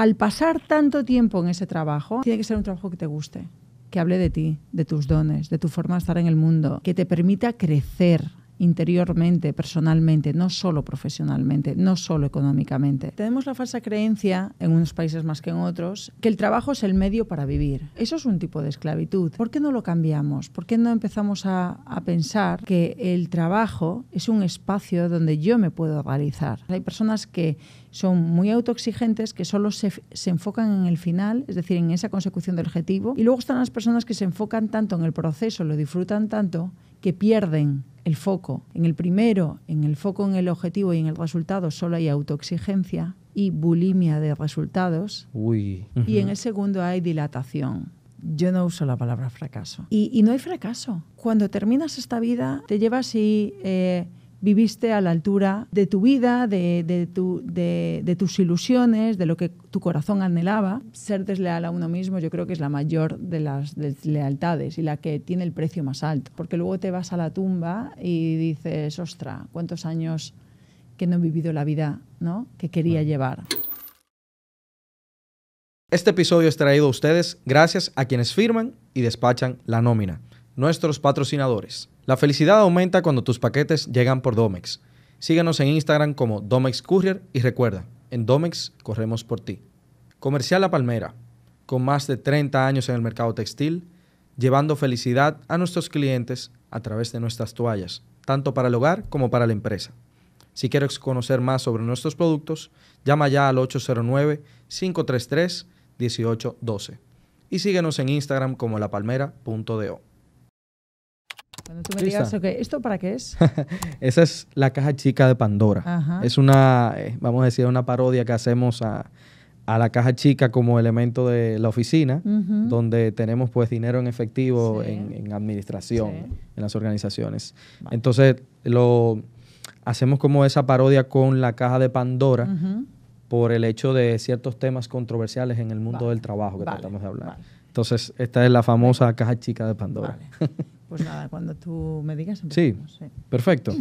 al pasar tanto tiempo en ese trabajo, tiene que ser un trabajo que te guste, que hable de ti, de tus dones, de tu forma de estar en el mundo, que te permita crecer, interiormente, personalmente, no solo profesionalmente, no solo económicamente. Tenemos la falsa creencia, en unos países más que en otros, que el trabajo es el medio para vivir. Eso es un tipo de esclavitud. ¿Por qué no lo cambiamos? ¿Por qué no empezamos a, pensar que el trabajo es un espacio donde yo me puedo realizar? Hay personas que son muy autoexigentes, que solo se, se, enfocan en el final, es decir, en esa consecución del objetivo. Y luego están las personas que se enfocan tanto en el proceso, lo disfrutan tanto, que pierden el foco. En el primero, en el foco en el objetivo y en el resultado, solo hay autoexigencia y bulimia de resultados. Y en el segundo hay dilatación. Yo no uso la palabra fracaso. Y, no hay fracaso. Cuando terminas esta vida, te llevas y eh, viviste a la altura de tu vida, de, tus ilusiones, de lo que tu corazón anhelaba. Ser desleal a uno mismo yo creo que es la mayor de las deslealtades y la que tiene el precio más alto, porque luego te vas a la tumba y dices, ostra, ¿cuántos años que no he vivido la vida que quería llevar? Este episodio es traído a ustedes gracias a quienes firman y despachan la nómina, nuestros patrocinadores. La felicidad aumenta cuando tus paquetes llegan por Domex. Síguenos en Instagram como Domex Courier y recuerda, en Domex corremos por ti. Comercial La Palmera, con más de 30 años en el mercado textil, llevando felicidad a nuestros clientes a través de nuestras toallas, tanto para el hogar como para la empresa. Si quieres conocer más sobre nuestros productos, llama ya al 809-533-1812 y síguenos en Instagram como lapalmera.do. ¿esto para qué es? Esa es la caja chica de Pandora. Es una, eh, vamos a decir, una parodia que hacemos a, la caja chica como elemento de la oficina, donde tenemos pues dinero en efectivo en, administración, en las organizaciones. Entonces, lo hacemos como esa parodia con la caja de Pandora. por el hecho de ciertos temas controversiales en el mundo del trabajo que tratamos de hablar. Entonces, esta es la famosa caja chica de Pandora. Pues nada, cuando tú me digas. Sí, perfecto.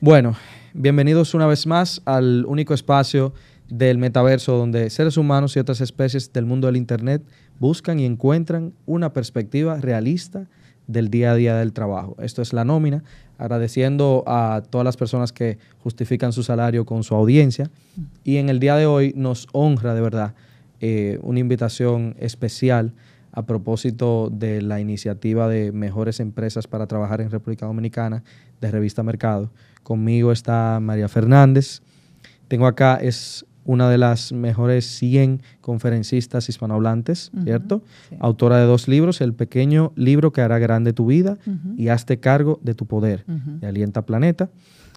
Bueno, bienvenidos una vez más al único espacio del metaverso donde seres humanos y otras especies del mundo del Internet buscan y encuentran una perspectiva realista del día a día del trabajo. Esto es la nómina, agradeciendo a todas las personas que justifican su salario con su audiencia. Y en el día de hoy nos honra de verdad eh, una invitación especial a propósito de la iniciativa de mejores empresas para trabajar en República Dominicana de Revista Mercado. Conmigo está María Fernández. Tengo acá, es una de las mejores 100 conferencistas hispanohablantes, ¿cierto? Autora de dos libros, El pequeño libro que hará grande tu vida y Hazte cargo de tu poder, de Alienta Planeta.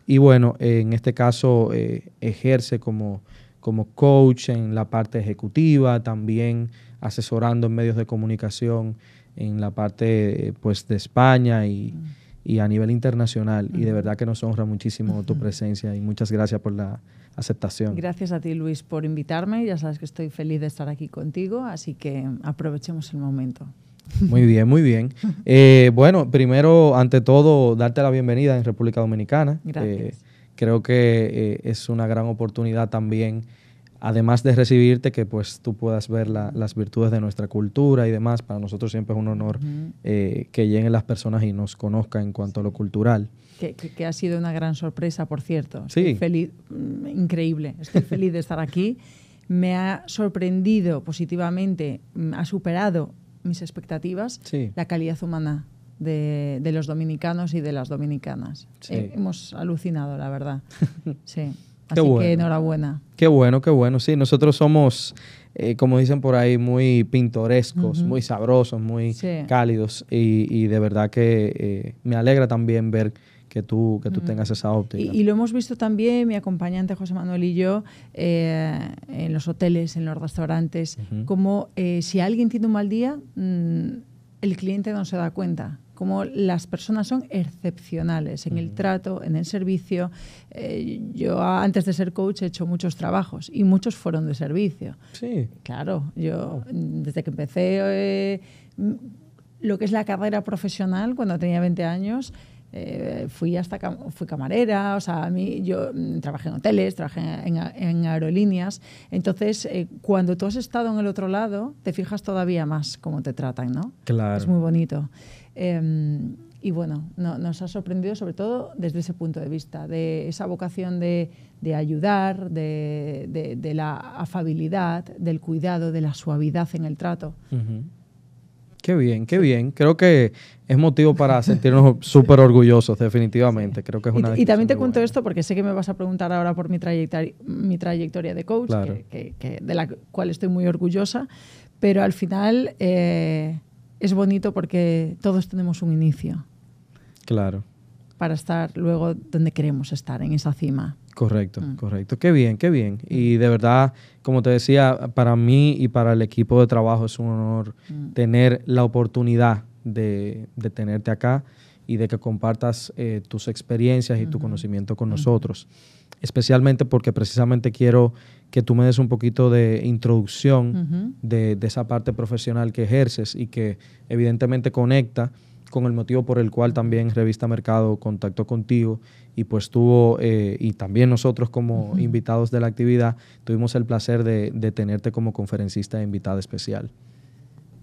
Y bueno, en este caso eh, ejerce como, como coach en la parte ejecutiva, también asesorando en medios de comunicación en la parte eh, pues, de España y, y a nivel internacional. Y de verdad que nos honra muchísimo tu presencia y muchas gracias por la aceptación. Gracias a ti, Luis, por invitarme. Ya sabes que estoy feliz de estar aquí contigo, así que aprovechemos el momento. Muy bien, muy bien. Eh, bueno, primero, ante todo, darte la bienvenida en República Dominicana. Gracias. Eh, creo que es una gran oportunidad también además de recibirte, que pues tú puedas ver las virtudes de nuestra cultura y demás. Para nosotros siempre es un honor eh, que lleguen las personas y nos conozcan en cuanto a lo cultural. Que, ha sido una gran sorpresa, por cierto. Estoy sí. Feliz, mm, increíble. Estoy feliz de estar aquí. Me ha sorprendido positivamente, mm, ha superado mis expectativas la calidad humana de, los dominicanos y de las dominicanas. Sí. Eh, hemos alucinado, la verdad. sí. Así que enhorabuena. Qué bueno, qué bueno. Sí, nosotros somos, eh, como dicen por ahí, muy pintorescos, muy sabrosos, muy cálidos. Y, de verdad que eh, me alegra también ver que tú, que tú tengas esa óptica. Y, lo hemos visto también, mi acompañante José Manuel y yo, eh, en los hoteles, en los restaurantes, como si alguien tiene un mal día, mm, el cliente no se da cuenta como las personas son excepcionales en el trato, en el servicio. Eh, yo antes de ser coach he hecho muchos trabajos y muchos fueron de servicio. Sí. Claro, yo desde que empecé eh, lo que es la carrera profesional cuando tenía 20 años. Eh, fui hasta fui camarera, o sea, a mí yo mm, trabajé en hoteles, trabajé en, aerolíneas. Entonces, cuando tú has estado en el otro lado, te fijas todavía más cómo te tratan, ¿no? Claro. Es muy bonito. Em, y bueno, nos ha sorprendido sobre todo desde ese punto de vista, de esa vocación de, de ayudar, de, de, la afabilidad, del cuidado, de la suavidad en el trato. Qué bien, qué bien. Creo que es motivo para sentirnos súper orgullosos, definitivamente. Creo que es una... Y, también te cuento esto porque sé que me vas a preguntar ahora por mi trayectoria, mi trayectoria de coach, que, de la cual estoy muy orgullosa, pero al final... Eh, es bonito porque todos tenemos un inicio. Claro. Para estar luego donde queremos estar, en esa cima. Correcto, mm. correcto. Qué bien, qué bien. Y de verdad, como te decía, para mí y para el equipo de trabajo es un honor mm. tener la oportunidad de, de, tenerte acá y de que compartas eh, tus experiencias y tu conocimiento con nosotros. Especialmente porque precisamente quiero que tú me des un poquito de introducción de, esa parte profesional que ejerces y que evidentemente conecta con el motivo por el cual también Revista Mercado contactó contigo y pues tuvo, eh, y también nosotros como invitados de la actividad, tuvimos el placer de, de tenerte como conferencista e invitada especial.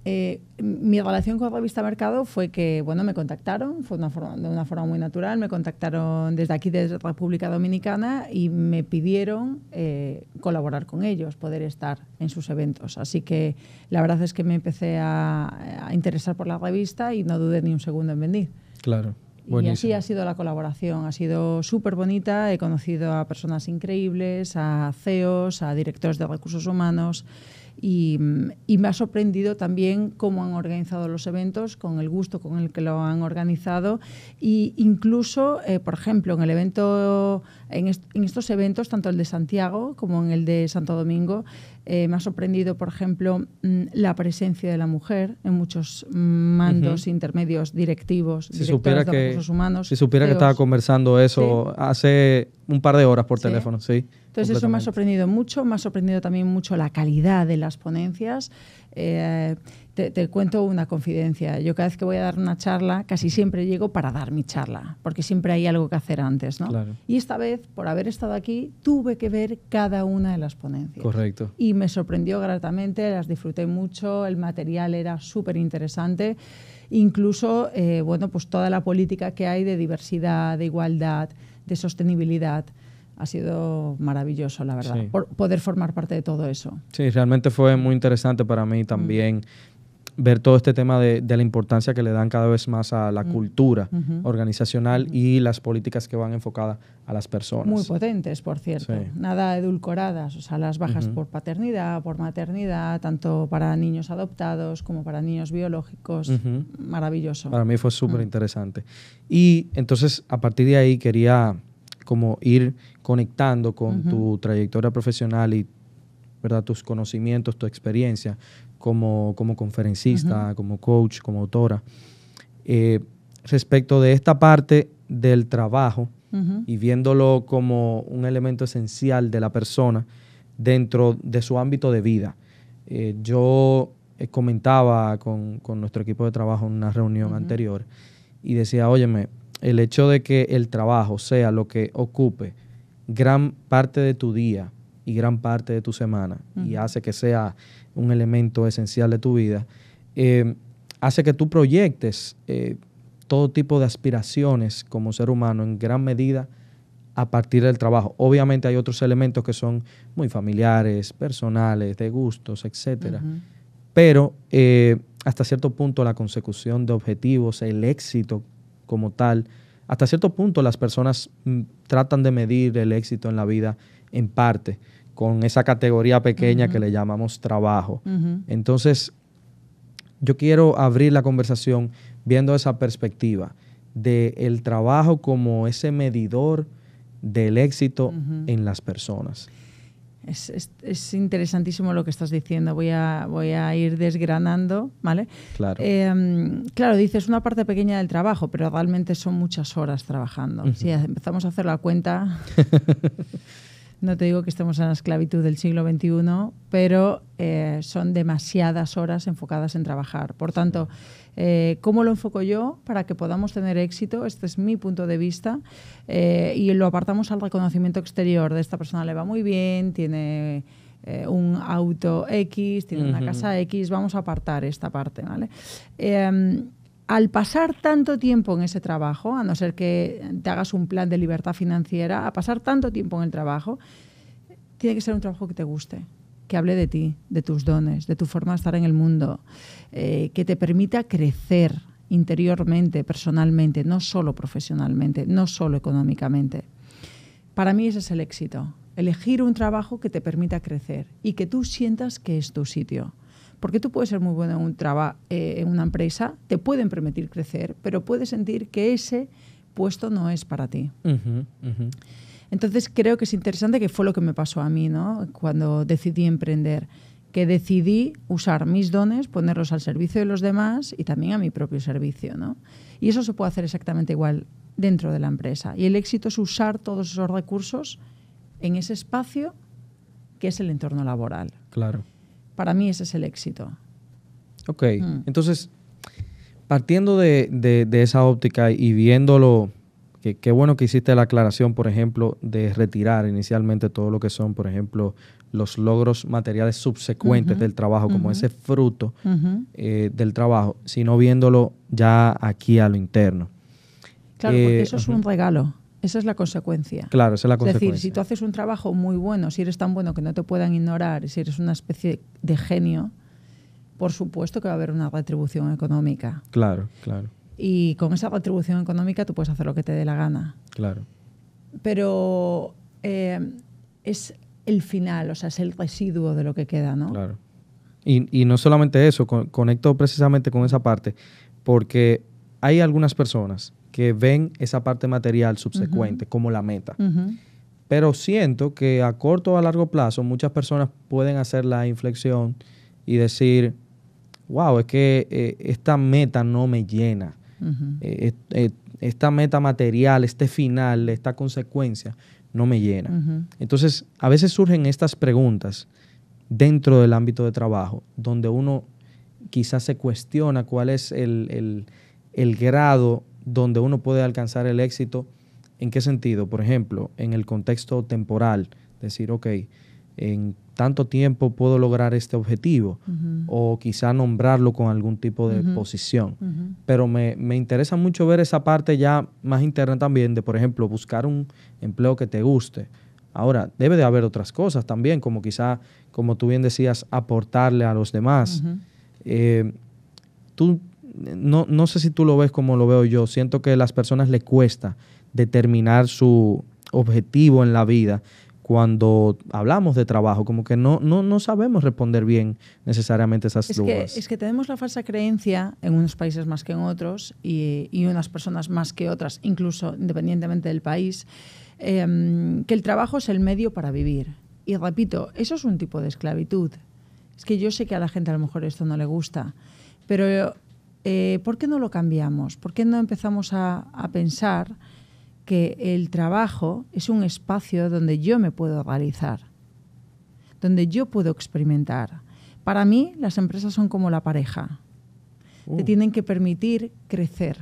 Eh, mi relación con Revista Mercado fue que, bueno, me contactaron, fue una forma, de una forma muy natural, me contactaron desde aquí, desde República Dominicana, y me pidieron eh, colaborar con ellos, poder estar en sus eventos. Así que la verdad es que me empecé a, interesar por la revista y no dudé ni un segundo en venir. Claro. Y así ha sido la colaboración, ha sido súper bonita, he conocido a personas increíbles, a CEOs, a directores de recursos humanos. Y, y, me ha sorprendido también cómo han organizado los eventos, con el gusto con el que lo han organizado. Y incluso, eh, por ejemplo, en el evento, en, estos eventos, tanto el de Santiago como en el de Santo Domingo, eh, me ha sorprendido, por ejemplo, mm, la presencia de la mujer en muchos mandos intermedios directivos, de directores de recursos humanos. Si supiera que e estaba conversando eso hace un par de horas por teléfono, sí entonces eso me ha sorprendido mucho, me ha sorprendido también mucho la calidad de las ponencias. Eh, te, cuento una confidencia. Yo cada vez que voy a dar una charla, casi siempre llego para dar mi charla, porque siempre hay algo que hacer antes. ¿no? Y esta vez, por haber estado aquí, tuve que ver cada una de las ponencias. Correcto. Y me sorprendió gratamente, las disfruté mucho, el material era súper interesante. Incluso, eh, bueno, pues toda la política que hay de diversidad, de igualdad, de sostenibilidad ha sido maravilloso, la verdad, por poder formar parte de todo eso. Sí, realmente fue mm. muy interesante para mí también. Mm. ver todo este tema de, la importancia que le dan cada vez más a la mm. cultura organizacional y las políticas que van enfocadas a las personas. Muy potentes, por cierto. Nada edulcoradas, o sea, las bajas por paternidad, por maternidad, tanto para niños adoptados como para niños biológicos. Maravilloso. Para mí fue súper interesante. Y entonces, a partir de ahí, quería como ir conectando con tu trayectoria profesional y ¿verdad? tus conocimientos, tu experiencia como, conferencista, como coach, como autora. Eh, respecto de esta parte del trabajo y viéndolo como un elemento esencial de la persona dentro de su ámbito de vida. Eh, yo eh, comentaba con, nuestro equipo de trabajo en una reunión anterior y decía, óyeme, el hecho de que el trabajo sea lo que ocupe gran parte de tu día y gran parte de tu semana y hace que sea un elemento esencial de tu vida, eh, hace que tú proyectes eh, todo tipo de aspiraciones como ser humano en gran medida a partir del trabajo. Obviamente hay otros elementos que son muy familiares, personales, de gustos, etc. Pero eh, hasta cierto punto la consecución de objetivos, el éxito como tal, hasta cierto punto las personas mm, tratan de medir el éxito en la vida en parte con esa categoría pequeña que le llamamos trabajo. Entonces, yo quiero abrir la conversación viendo esa perspectiva del trabajo como ese medidor del éxito en las personas. Es, es, interesantísimo lo que estás diciendo. Voy a, voy a ir desgranando, ¿vale? Claro. Em, claro, dices una parte pequeña del trabajo, pero realmente son muchas horas trabajando. Si empezamos a hacer la cuenta, no te digo que estemos en la esclavitud del siglo XXI, pero eh, son demasiadas horas enfocadas en trabajar. Por tanto. Eh, cómo lo enfoco yo para que podamos tener éxito, este es mi punto de vista, eh, y lo apartamos al reconocimiento exterior de esta persona le va muy bien, tiene... Eh, un auto X, tiene una casa X, vamos a apartar esta parte, ¿vale? Em, al pasar tanto tiempo en ese trabajo, a no ser que te hagas un plan de libertad financiera, a pasar tanto tiempo en el trabajo, tiene que ser un trabajo que te guste que hable de ti, de tus dones, de tu forma de estar en el mundo, eh, que te permita crecer interiormente, personalmente, no solo profesionalmente, no solo económicamente. Para mí ese es el éxito, elegir un trabajo que te permita crecer y que tú sientas que es tu sitio. Porque tú puedes ser muy bueno en, un eh, en una empresa, te pueden permitir crecer, pero puedes sentir que ese puesto no es para ti. Entonces creo que es interesante que fue lo que me pasó a mí, ¿no? Cuando decidí emprender, que decidí usar mis dones, ponerlos al servicio de los demás y también a mi propio servicio, ¿no? Y eso se puede hacer exactamente igual dentro de la empresa. Y el éxito es usar todos esos recursos en ese espacio que es el entorno laboral. Claro. Para mí ese es el éxito. Ok, mm. entonces, partiendo de esa óptica y viéndolo qué bueno que hiciste la aclaración, por ejemplo, de retirar inicialmente todo lo que son, por ejemplo, los logros materiales subsecuentes del trabajo, como ese fruto eh, del trabajo, sino viéndolo ya aquí a lo interno. Claro, porque eh, eso es un regalo. Esa es la consecuencia. Claro, esa es la consecuencia. Es decir, si tú haces un trabajo muy bueno, si eres tan bueno que no te puedan ignorar, si eres una especie de genio, por supuesto que va a haber una retribución económica. Claro, claro y con esa contribución económica tú puedes hacer lo que te dé la gana. Claro. Pero eh, es el final, o sea, es el residuo de lo que queda, ¿no? Claro. Y, no solamente eso, conecto precisamente con esa parte, porque hay algunas personas que ven esa parte material subsecuente como la meta. Pero siento que a corto o a largo plazo muchas personas pueden hacer la inflexión y decir, wow, es que eh, esta meta no me llena. Eh, eh, esta meta material, este final, esta consecuencia, no me llena. Entonces, a veces surgen estas preguntas dentro del ámbito de trabajo, donde uno quizás se cuestiona cuál es el, el grado donde uno puede alcanzar el éxito. ¿En qué sentido? Por ejemplo, en el contexto temporal, decir, ok, en tanto tiempo puedo lograr este objetivo o quizá nombrarlo con algún tipo de posición. Pero me, interesa mucho ver esa parte ya más interna también de, por ejemplo, buscar un empleo que te guste. Ahora, debe de haber otras cosas también, como quizá, como tú bien decías, aportarle a los demás. Eh, tú, no, no sé si tú lo ves como lo veo yo, siento que a las personas le cuesta determinar su objetivo en la vida cuando hablamos de trabajo, como que no, no, no sabemos responder bien necesariamente esas es Que, es que tenemos la falsa creencia en unos países más que en otros y, y unas personas más que otras, incluso independientemente del país, em, que el trabajo es el medio para vivir. Y repito, eso es un tipo de esclavitud. Es que yo sé que a la gente a lo mejor esto no le gusta, pero eh, ¿por qué no lo cambiamos? ¿Por qué no empezamos a, a pensar que el trabajo es un espacio donde yo me puedo realizar, donde yo puedo experimentar. Para mí, las empresas son como la pareja. Te uh. tienen que permitir crecer.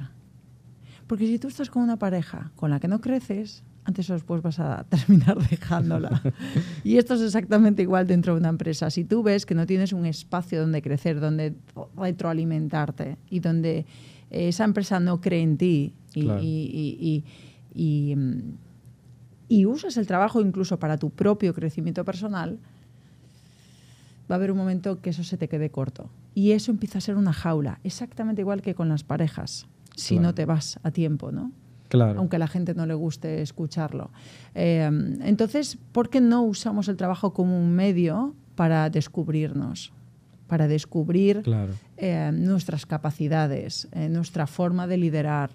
Porque si tú estás con una pareja con la que no creces, antes o después vas a terminar dejándola. y esto es exactamente igual dentro de una empresa. Si tú ves que no tienes un espacio donde crecer, donde retroalimentarte y donde esa empresa no cree en ti y y, usas el trabajo incluso para tu propio crecimiento personal, va a haber un momento que eso se te quede corto. Y eso empieza a ser una jaula, exactamente igual que con las parejas, si no te vas a tiempo, ¿no? Claro. Aunque a la gente no le guste escucharlo. Em, entonces, ¿por qué no usamos el trabajo como un medio para descubrirnos? Para descubrir eh, nuestras capacidades, eh, nuestra forma de liderar,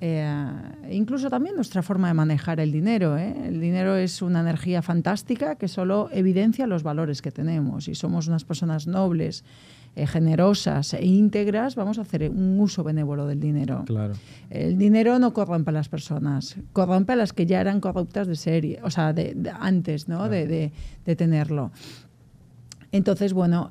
eh, incluso también nuestra forma de manejar el dinero. ¿eh? El dinero es una energía fantástica que solo evidencia los valores que tenemos. Si somos unas personas nobles, eh, generosas e íntegras, vamos a hacer un uso benévolo del dinero. El dinero no corrompe a las personas, corrompe a las que ya eran corruptas de serie, o sea, de, antes de, tenerlo. Entonces, bueno.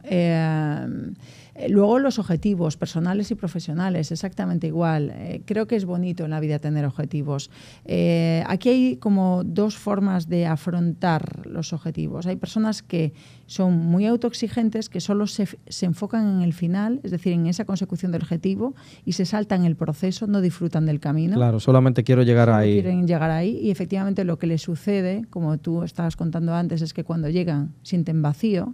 Eh, luego los objetivos personales y profesionales, exactamente igual. Eh, creo que es bonito en la vida tener objetivos. Eh, aquí hay como dos formas de afrontar los objetivos. Hay personas que son muy autoexigentes, que solo se, se, enfocan en el final, es decir, en esa consecución del objetivo, y se saltan el proceso, no disfrutan del camino. Claro, solamente quiero llegar ahí. Quieren llegar ahí y efectivamente lo que les sucede, como tú estabas contando antes, es que cuando llegan sienten vacío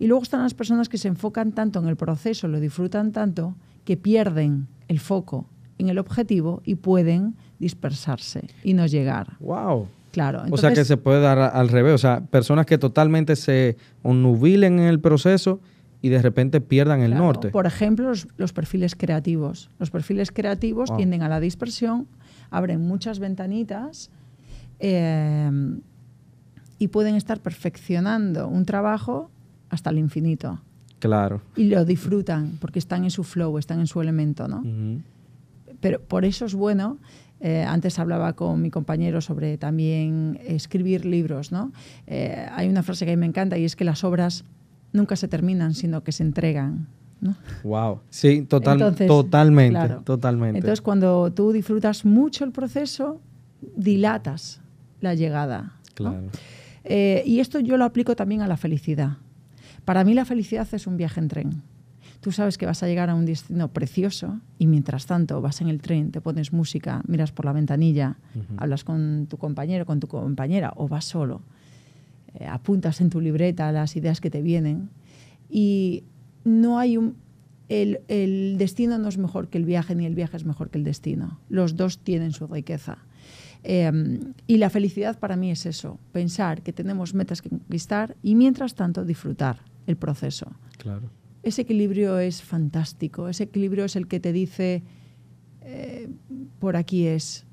y luego están las personas que se enfocan tanto en el proceso, lo disfrutan tanto, que pierden el foco en el objetivo y pueden dispersarse y no llegar. ¡Wow! Claro. o sea que se puede dar al revés. O sea, personas que totalmente se nubilen en el proceso y de repente pierdan el norte. Por ejemplo, los, perfiles creativos. Los perfiles creativos tienden a la dispersión, abren muchas ventanitas eh, y pueden estar perfeccionando un trabajo hasta el infinito. Claro. Y lo disfrutan porque están en su flow, están en su elemento, ¿no? Pero por eso es bueno. Eh, antes hablaba con mi compañero sobre también escribir libros, ¿no? Eh, hay una frase que a mí me encanta y es que las obras nunca se terminan, sino que se entregan. ¿no? Wow, sí, totalmente, totalmente. Entonces, cuando tú disfrutas mucho el proceso, dilatas la llegada. Eh, y esto yo lo aplico también a la felicidad. Para mí la felicidad es un viaje en tren. Tú sabes que vas a llegar a un destino precioso y mientras tanto vas en el tren, te pones música, miras por la ventanilla, hablas con tu compañero, con tu compañera o vas solo. Eh, apuntas en tu libreta las ideas que te vienen y no hay un, el, destino no es mejor que el viaje, ni el viaje es mejor que el destino. Los dos tienen su riqueza. Em, y la felicidad para mí es eso, pensar que tenemos metas que conquistar y mientras tanto disfrutar el proceso. Claro. Ese equilibrio es fantástico, ese equilibrio es el que te dice, eh, por aquí es,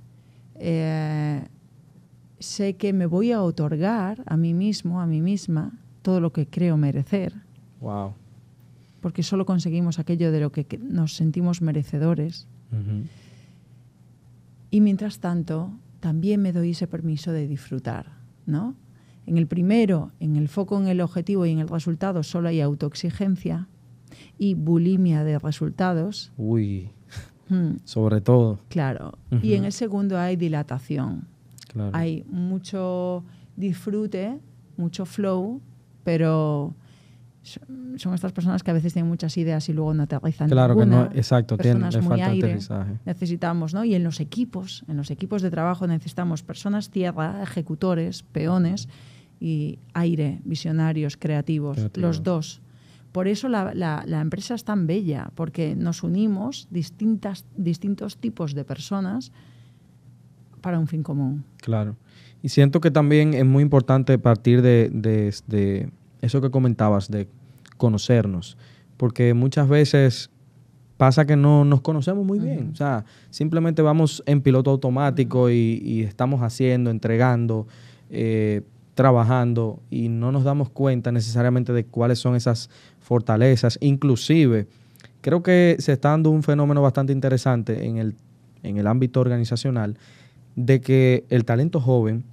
eh, sé que me voy a otorgar a mí mismo, a mí misma, todo lo que creo merecer. Porque solo conseguimos aquello de lo que nos sentimos merecedores. Y mientras tanto, también me doy ese permiso de disfrutar, ¿no? En el primero, en el foco, en el objetivo y en el resultado, solo hay autoexigencia y bulimia de resultados. Uy, hmm. sobre todo. Claro. Y en el segundo hay dilatación. Claro. Hay mucho disfrute, mucho flow, pero son estas personas que a veces tienen muchas ideas y luego no aterrizan. Claro que no, exacto, tienen, muy falta aire. aterrizaje. Necesitamos, ¿no? Y en los equipos, en los equipos de trabajo necesitamos personas tierra, ejecutores, peones y aire, visionarios, creativos, los dos. Por eso la, empresa es tan bella, porque nos unimos distintas, distintos tipos de personas para un fin común. Claro. Y siento que también es muy importante partir de, eso que comentabas, de conocernos, porque muchas veces pasa que no nos conocemos muy bien. O sea, simplemente vamos en piloto automático y, estamos haciendo, entregando. Eh, trabajando y no nos damos cuenta necesariamente de cuáles son esas fortalezas. Inclusive, creo que se está dando un fenómeno bastante interesante en el, en el ámbito organizacional de que el talento joven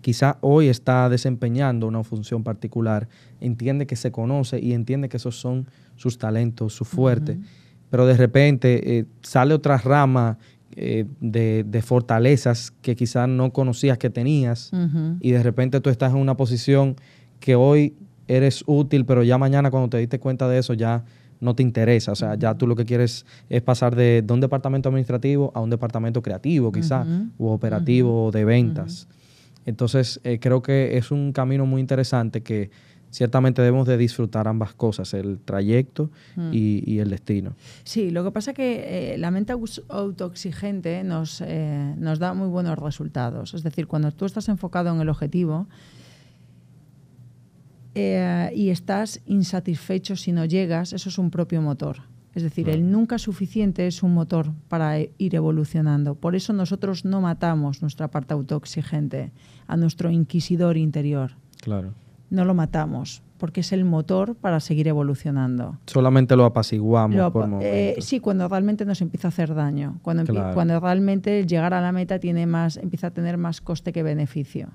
quizá hoy está desempeñando una función particular, entiende que se conoce y entiende que esos son sus talentos, su fuerte, pero de repente eh, sale otra rama eh, de, fortalezas que quizás no conocías que tenías y de repente tú estás en una posición que hoy eres útil, pero ya mañana cuando te diste cuenta de eso ya no te interesa. O sea, ya tú lo que quieres es pasar de, un departamento administrativo a un departamento creativo quizás, o operativo de ventas. Entonces, eh, creo que es un camino muy interesante que ciertamente debemos de disfrutar ambas cosas, el trayecto mm. y, el destino. Sí, lo que pasa es que eh, la mente autoexigente nos, eh, nos da muy buenos resultados. Es decir, cuando tú estás enfocado en el objetivo, eh, y estás insatisfecho si no llegas, eso es un propio motor. Es decir, el nunca suficiente es un motor para e-, ir evolucionando. Por eso nosotros no matamos nuestra parte autoexigente, a nuestro inquisidor interior. Claro no lo matamos, porque es el motor para seguir evolucionando. Solamente lo apaciguamos eh, sí, cuando realmente nos empieza a hacer daño, cuando, cuando realmente llegar a la meta tiene más, empieza a tener más coste que beneficio,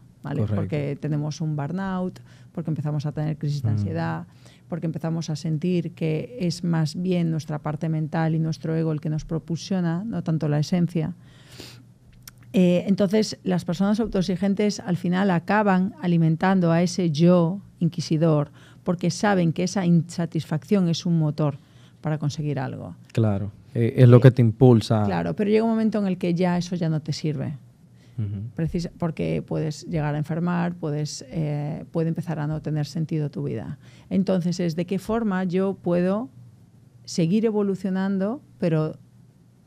Porque tenemos un burnout, porque empezamos a tener crisis de mm. ansiedad, porque empezamos a sentir que es más bien nuestra parte mental y nuestro ego el que nos propulsiona, no tanto la esencia. Eh, entonces, las personas autoexigentes al final acaban alimentando a ese yo inquisidor porque saben que esa insatisfacción es un motor para conseguir algo. Claro, eh, es lo que te impulsa. Claro, pero llega un momento en el que ya eso ya no te sirve. porque puedes llegar a enfermar, puedes, eh, puede empezar a no tener sentido tu vida. Entonces, es de qué forma yo puedo seguir evolucionando, pero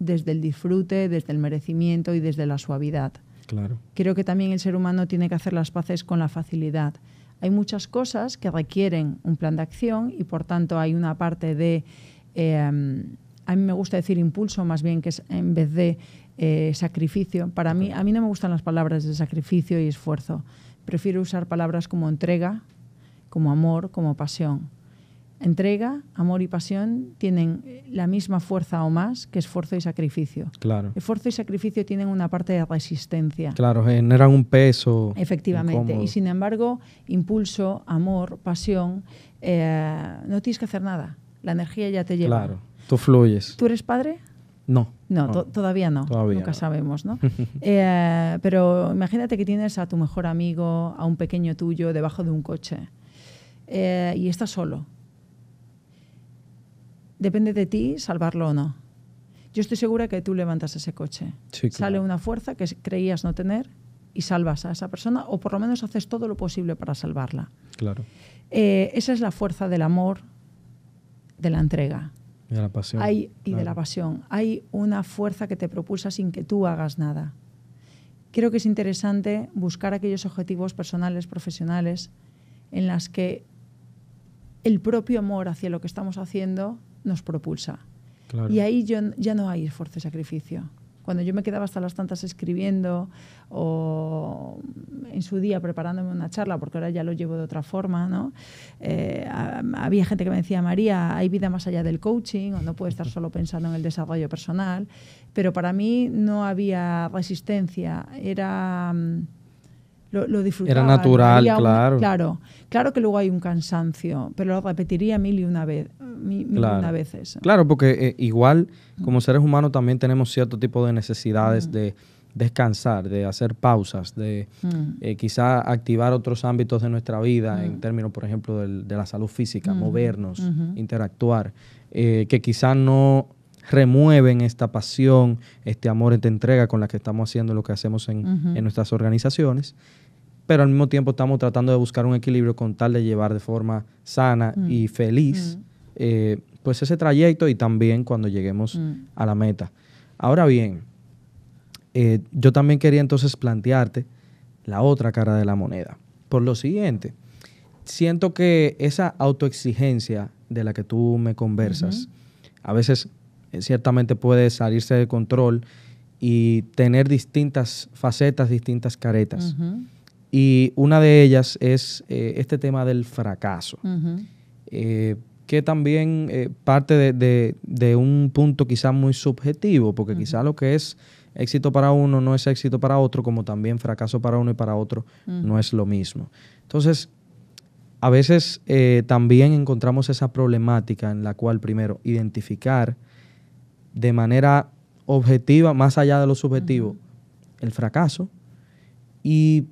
desde el disfrute, desde el merecimiento y desde la suavidad. Claro. Creo que también el ser humano tiene que hacer las paces con la facilidad. Hay muchas cosas que requieren un plan de acción y por tanto hay una parte de, em, a mí me gusta decir impulso más bien que en vez de eh, sacrificio. Para mí, a mí no me gustan las palabras de sacrificio y esfuerzo. Prefiero usar palabras como entrega, como amor, como pasión entrega, amor y pasión tienen eh, la misma fuerza o más que esfuerzo y sacrificio. Claro. Esfuerzo y sacrificio tienen una parte de resistencia. Claro, generan un peso. Efectivamente. Y sin embargo, impulso, amor, pasión, eh, no tienes que hacer nada. La energía ya te lleva. Claro, tú fluyes. ¿Tú eres padre? No. No, todavía no. Nunca sabemos, ¿no? Eh, pero imagínate que tienes a tu mejor amigo, a un pequeño tuyo, debajo de un coche. y estás solo depende de ti salvarlo o no. Yo estoy segura que tú levantas ese coche. Sale una fuerza que creías no tener y salvas a esa persona o por lo menos haces todo lo posible para salvarla. Claro. Eh, esa es la fuerza del amor, de la entrega. Y de la pasión. Hay, y de la pasión. Hay una fuerza que te propulsa sin que tú hagas nada. Creo que es interesante buscar aquellos objetivos personales, profesionales, en las que el propio amor hacia lo que estamos haciendo nos propulsa. Y ahí yo, ya no hay esfuerzo y sacrificio. Cuando yo me quedaba hasta las tantas escribiendo o en su día preparándome una charla, porque ahora ya lo llevo de otra forma, ¿no? Eh, había gente que me decía, María, hay vida más allá del coaching, o no puedes estar solo pensando en el desarrollo personal, pero para mí no había resistencia, era... Mm, era natural, claro. Claro, que luego hay un cansancio, pero lo repetiría mil y una vez, veces. ¿eh? Claro, porque eh, igual mm. como seres humanos también tenemos cierto tipo de necesidades mm. de descansar, de hacer pausas, de mm. eh, quizá activar otros ámbitos de nuestra vida en términos, por ejemplo, de la salud física, movernos, interactuar, que quizá no remueven esta pasión, este amor, esta entrega con la que estamos haciendo lo que hacemos en, en nuestras organizaciones pero al mismo tiempo estamos tratando de buscar un equilibrio con tal de llevar de forma sana mm. y feliz mm. eh, pues ese trayecto y también cuando lleguemos mm. a la meta. Ahora bien, eh, yo también quería entonces plantearte la otra cara de la moneda. Por lo siguiente, siento que esa autoexigencia de la que tú me conversas, a veces eh, ciertamente puede salirse de control y tener distintas facetas, distintas caretas. Y una de ellas es eh, este tema del fracaso, eh, que también eh, parte de, un punto quizás muy subjetivo, porque quizás lo que es éxito para uno no es éxito para otro, como también fracaso para uno y para otro no es lo mismo. Entonces, a veces también encontramos esa problemática en la cual, primero, identificar de manera objetiva, más allá de lo subjetivo, el fracaso y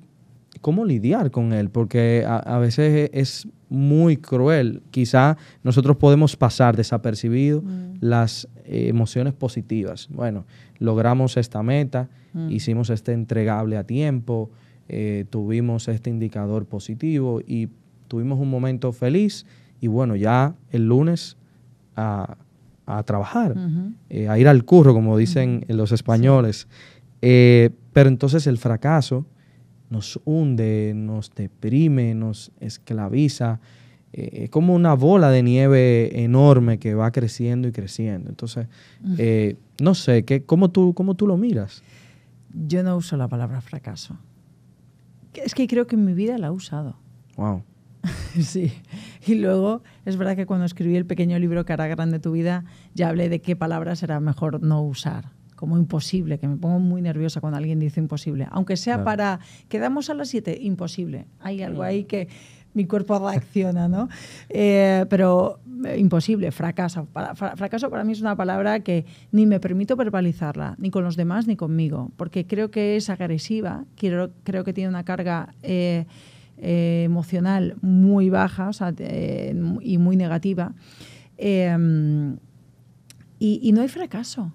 cómo lidiar con él, porque a, veces e, es, muy cruel. Quizá nosotros podemos pasar desapercibido mm. las emociones positivas. Bueno, logramos esta meta, mm. hicimos este entregable a tiempo, eh, tuvimos este indicador positivo y tuvimos un momento feliz y bueno, ya el lunes a, trabajar, eh, a ir al curro, como dicen los españoles. Eh, pero entonces el fracaso nos hunde, nos deprime, nos esclaviza. Eh, es como una bola de nieve enorme que va creciendo y creciendo. Entonces, eh, no sé, ¿qué, cómo, tú, ¿cómo tú lo miras? Yo no uso la palabra fracaso. Es que creo que en mi vida la he usado. Wow. sí. Y luego, es verdad que cuando escribí el pequeño libro Cara Grande tu vida, ya hablé de qué palabras era mejor no usar como imposible, que me pongo muy nerviosa cuando alguien dice imposible, aunque sea para, quedamos a las siete? imposible. Hay algo ahí que mi cuerpo reacciona, ¿no? Eh, pero eh, imposible, fracaso. fracaso para mí es una palabra que ni me permito verbalizarla, ni con los demás ni conmigo, porque creo que es agresiva, creo, que tiene una carga... Eh, emocional muy baja o sea, y muy negativa. Em, y no hay fracaso.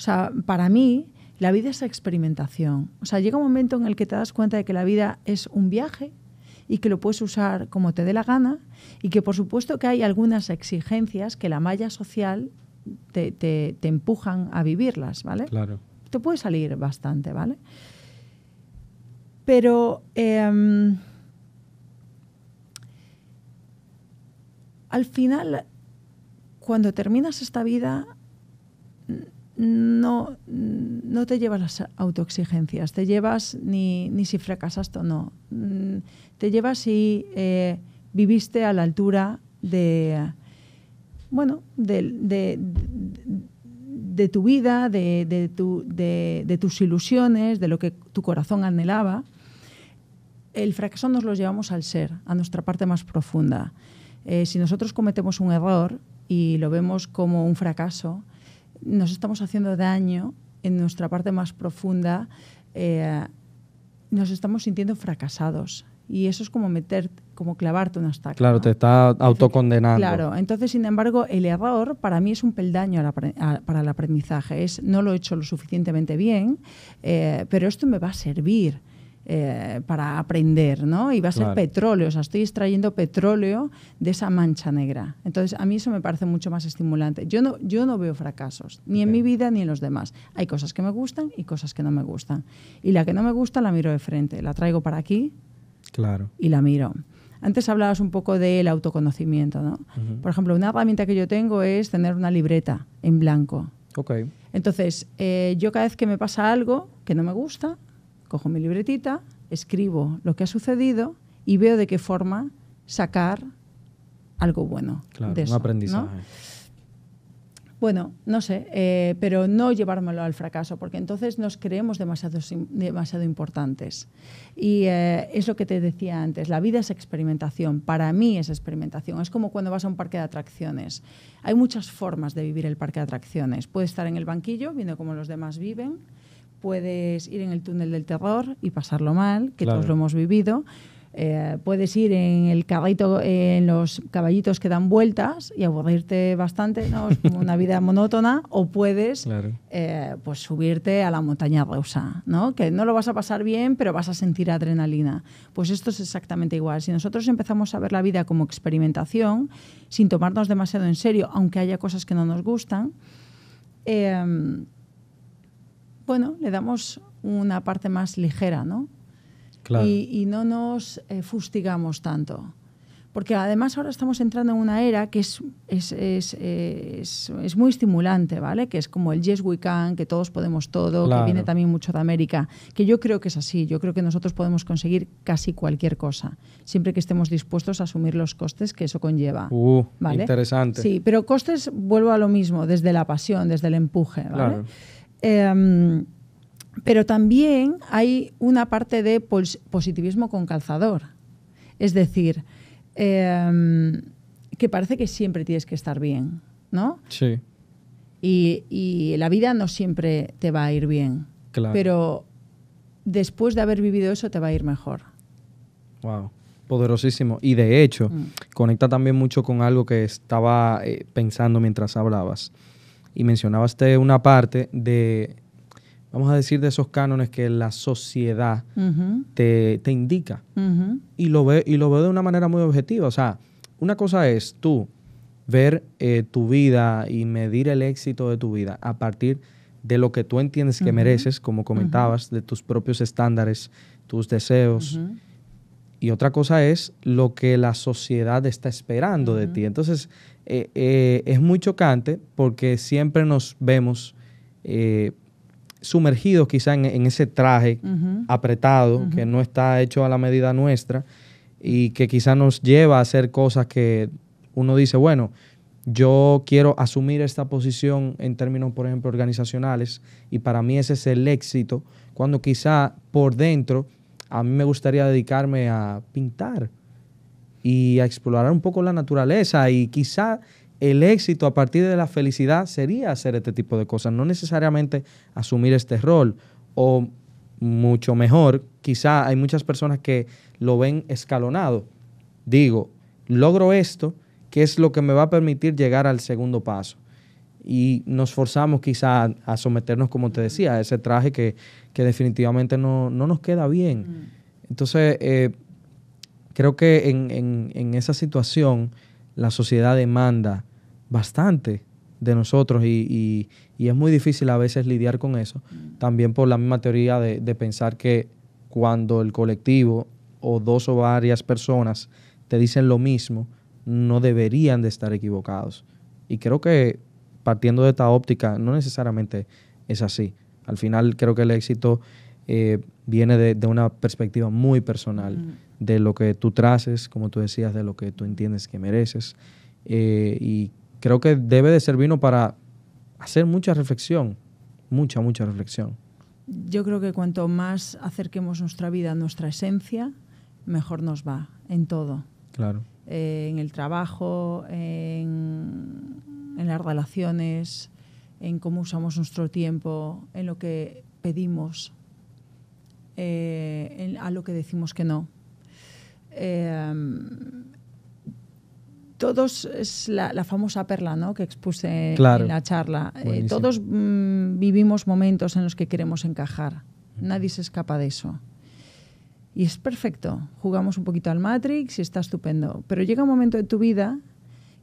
O sea, para mí, la vida es experimentación. O sea, llega un momento en el que te das cuenta de que la vida es un viaje y que lo puedes usar como te dé la gana y que por supuesto que hay algunas exigencias que la malla social te, empujan a vivirlas, ¿vale? Claro. Te puede salir bastante, ¿vale? Pero em, al final, cuando terminas esta vida, no, no te llevas las autoexigencias, te llevas ni, si fracasaste o no, mm, te llevas si eh, viviste a la altura de, bueno, de, tu vida, de, tus ilusiones, de lo que tu corazón anhelaba. El fracaso nos lo llevamos al ser, a nuestra parte más profunda. Eh, si nosotros cometemos un error y lo vemos como un fracaso, nos estamos haciendo daño en nuestra parte más profunda, eh, nos estamos sintiendo fracasados. Y eso es como meter, como clavarte una estaca. Claro, te está autocondenando. Claro, entonces, sin embargo, el error para mí es un peldaño para el aprendizaje. Es no lo he hecho lo suficientemente bien, eh, pero esto me va a servir eh, para aprender, ¿no? Y va a ser petróleo, o sea, estoy extrayendo petróleo de esa mancha negra. Entonces, a mí eso me parece mucho más estimulante. Yo no, yo no veo fracasos, ni en mi vida ni en los demás. Hay cosas que me gustan y cosas que no me gustan. Y la que no me gusta la miro de frente, la traigo para aquí claro. y la miro. Antes hablabas un poco del autoconocimiento, ¿no? Por ejemplo, una herramienta que yo tengo es tener una libreta en blanco. ok Entonces, eh, yo cada vez que me pasa algo que no me gusta, cojo mi libretita, escribo lo que ha sucedido y veo de qué forma sacar algo bueno. Claro, un aprendizaje. Bueno, no sé, eh, pero no llevármelo al fracaso, porque entonces nos creemos demasiado, importantes. Y eh, es lo que te decía antes, la vida es experimentación, para mí es experimentación, es como cuando vas a un parque de atracciones. Hay muchas formas de vivir el parque de atracciones. Puedes estar en el banquillo viendo cómo los demás viven, puedes ir en el túnel del terror y pasarlo mal, que todos lo hemos vivido. Eh, puedes ir en el caballito en los caballitos que dan vueltas y aburrirte bastante, ¿no? como una vida monótona, o puedes eh, pues subirte a la montaña rusa, ¿no? Que no lo vas a pasar bien, pero vas a sentir adrenalina. Pues esto es exactamente igual. Si nosotros empezamos a ver la vida como experimentación, sin tomarnos demasiado en serio, aunque haya cosas que no nos gustan, em, bueno, le damos una parte más ligera, ¿no? Claro. Y, no nos eh, fustigamos tanto. Porque además ahora estamos entrando en una era que es, es, es, es, muy estimulante, ¿vale? Que es como el Yes We Can, que todos podemos todo, que viene también mucho de América, que yo creo que es así, yo creo que nosotros podemos conseguir casi cualquier cosa, siempre que estemos dispuestos a asumir los costes que eso conlleva. Uh, interesante. Sí, pero costes, vuelvo a lo mismo, desde la pasión, desde el empuje, ¿vale? Claro. Em, pero también hay una parte de positivismo con calzador. Es decir, em, que parece que siempre tienes que estar bien, ¿no? Sí. Y, la vida no siempre te va a ir bien. Claro. Pero después de haber vivido eso te va a ir mejor. Wow. Poderosísimo. Y de hecho, mm. conecta también mucho con algo que estaba eh, pensando mientras hablabas y mencionabaste una parte de, vamos a decir, de esos cánones que la sociedad te, indica. y, lo ve, y lo veo de una manera muy objetiva. O sea, una cosa es tú ver eh, tu vida y medir el éxito de tu vida a partir de lo que tú entiendes que mereces, como comentabas, de tus propios estándares, tus deseos y otra cosa es lo que la sociedad está esperando de ti. Entonces, eh, eh, es muy chocante porque siempre nos vemos eh, sumergidos quizá en, ese traje apretado que no está hecho a la medida nuestra y que quizá nos lleva a hacer cosas que uno dice, bueno, yo quiero asumir esta posición en términos, por ejemplo, organizacionales y para mí ese es el éxito, cuando quizá por dentro a mí me gustaría dedicarme a pintar y a explorar un poco la naturaleza y quizá el éxito a partir de la felicidad sería hacer este tipo de cosas, no necesariamente asumir este rol o mucho mejor, quizá hay muchas personas que lo ven escalonado. Digo, logro esto, que es lo que me va a permitir llegar al segundo paso y nos forzamos quizá a someternos, como te decía, a ese traje que, definitivamente no, nos queda bien. Mm. Entonces, eh, creo que en, esa situación la sociedad demanda bastante de nosotros y, es muy difícil a veces lidiar con eso, mm. también por la misma teoría de, de pensar que cuando el colectivo o dos o varias personas te dicen lo mismo, no deberían de estar equivocados. Y creo que partiendo de esta óptica, no necesariamente es así. Al final creo que el éxito eh, viene de, una perspectiva muy personal, de lo que tú traces, como tú decías, de lo que tú entiendes que mereces. Eh, y creo que debe de servirnos para hacer mucha reflexión, mucha, mucha reflexión. Yo creo que cuanto más acerquemos nuestra vida a nuestra esencia, mejor nos va en todo. Claro. Eh, en el trabajo, en en las relaciones, en cómo usamos nuestro tiempo, en lo que pedimos, eh, a lo que decimos que no. Eh, todos es la, famosa perla ¿no? que expuse en la charla. Eh, todos mm, vivimos momentos en los que queremos encajar. Nadie se escapa de eso. Y es perfecto. Jugamos un poquito al Matrix y está estupendo. Pero llega un momento de tu vida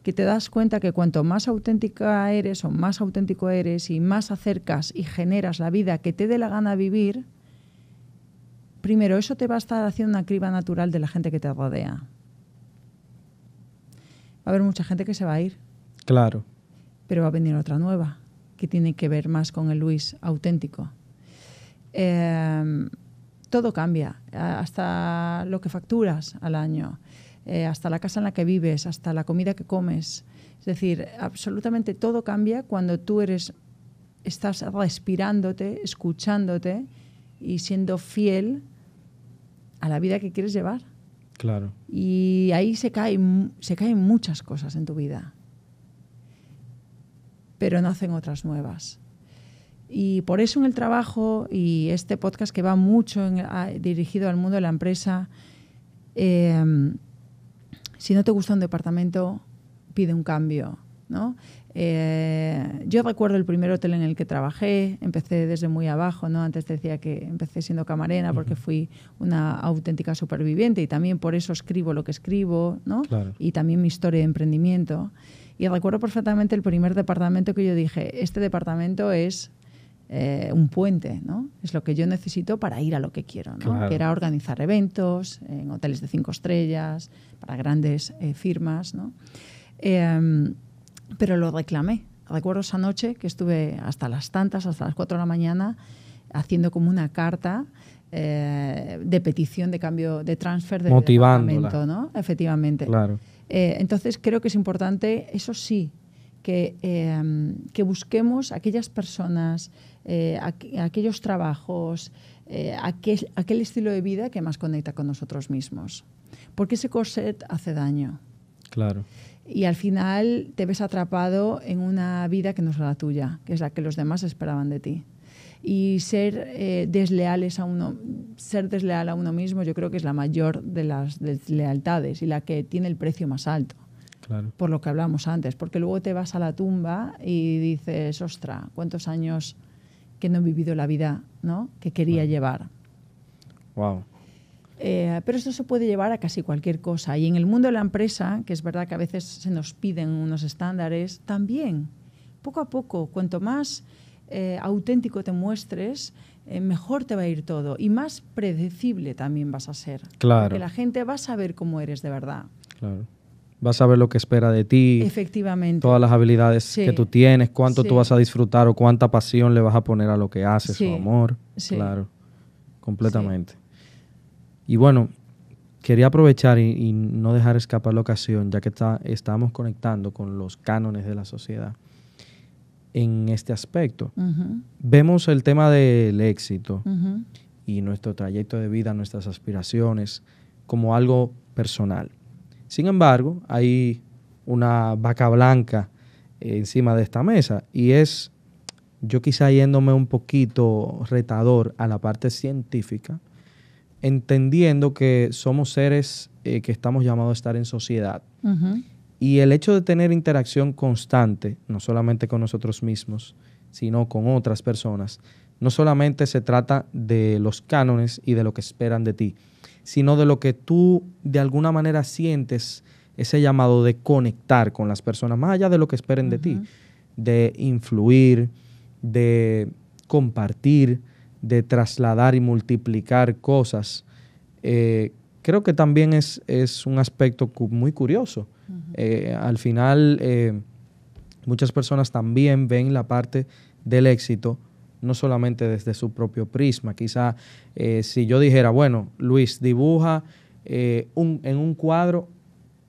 que te das cuenta que cuanto más auténtica eres o más auténtico eres y más acercas y generas la vida que te dé la gana vivir, primero eso te va a estar haciendo una criba natural de la gente que te rodea. Va a haber mucha gente que se va a ir. Claro. Pero va a venir otra nueva, que tiene que ver más con el Luis auténtico. Em, todo cambia, hasta lo que facturas al año. Eh, hasta la casa en la que vives, hasta la comida que comes. Es decir, absolutamente todo cambia cuando tú eres, estás respirándote, escuchándote y siendo fiel a la vida que quieres llevar. Claro. Y ahí se caen, se caen muchas cosas en tu vida, pero nacen otras nuevas. Y por eso en el trabajo y este podcast que va mucho dirigido al mundo de la empresa, em, si no te gusta un departamento, pide un cambio, ¿no? Eh, yo recuerdo el primer hotel en el que trabajé, empecé desde muy abajo, ¿no? Antes decía que empecé siendo camarera porque fui una auténtica superviviente y también por eso escribo lo que escribo, ¿no? Y también mi historia de emprendimiento. Y recuerdo perfectamente el primer departamento que yo dije, este departamento es eh, un puente, ¿no? Es lo que yo necesito para ir a lo que quiero, ¿no? Que era organizar eventos en hoteles de cinco estrellas, para grandes eh, firmas, ¿no? Em, pero lo reclamé. Recuerdo esa noche que estuve hasta las tantas, hasta las cuatro de la mañana, haciendo como una carta eh, de petición de cambio de transfer de movimiento, ¿no? Efectivamente. Claro. entonces creo que es importante, eso sí, que, em, que, busquemos aquellas personas eh, aquellos trabajos, eh, aquel, estilo de vida que más conecta con nosotros mismos. Porque ese corset hace daño. Claro. Y al final te ves atrapado en una vida que no es la tuya, que es la que los demás esperaban de ti. Y ser eh, desleales a uno, ser desleal a uno mismo, yo creo que es la mayor de las deslealtades y la que tiene el precio más alto. Claro. Por lo que hablamos antes, porque luego te vas a la tumba y dices, ostra, ¿cuántos años que no han vivido la vida ¿no? que quería llevar. Wow. Eh, pero esto se puede llevar a casi cualquier cosa. Y en el mundo de la empresa, que es verdad que a veces se nos piden unos estándares, también, poco a poco, cuanto más eh, auténtico te muestres, eh, mejor te va a ir todo. Y más predecible también vas a ser. Claro. Porque la gente va a saber cómo eres de verdad. Claro. Vas a ver lo que espera de ti. Efectivamente. Todas las habilidades que tú tienes, cuánto tú vas a disfrutar o cuánta pasión le vas a poner a lo que haces, su o amor. Claro, completamente. Y bueno, quería aprovechar y, no dejar escapar la ocasión, ya que estamos conectando con los cánones de la sociedad en este aspecto. Vemos el tema del éxito y nuestro trayecto de vida, nuestras aspiraciones, como algo personal. Sin embargo, hay una vaca blanca encima de esta mesa y es yo quizá yéndome un poquito retador a la parte científica, entendiendo que somos seres eh, que estamos llamados a estar en sociedad. Y el hecho de tener interacción constante, no solamente con nosotros mismos, sino con otras personas, no solamente se trata de los cánones y de lo que esperan de ti, sino de lo que tú de alguna manera sientes ese llamado de conectar con las personas, más allá de lo que esperen de ti, de influir, de compartir, de trasladar y multiplicar cosas. Eh, creo que también es, un aspecto muy curioso. Eh, al final, eh, muchas personas también ven la parte del éxito no solamente desde su propio prisma. Quizá eh, si yo dijera, bueno, Luis, dibuja eh, un, en un cuadro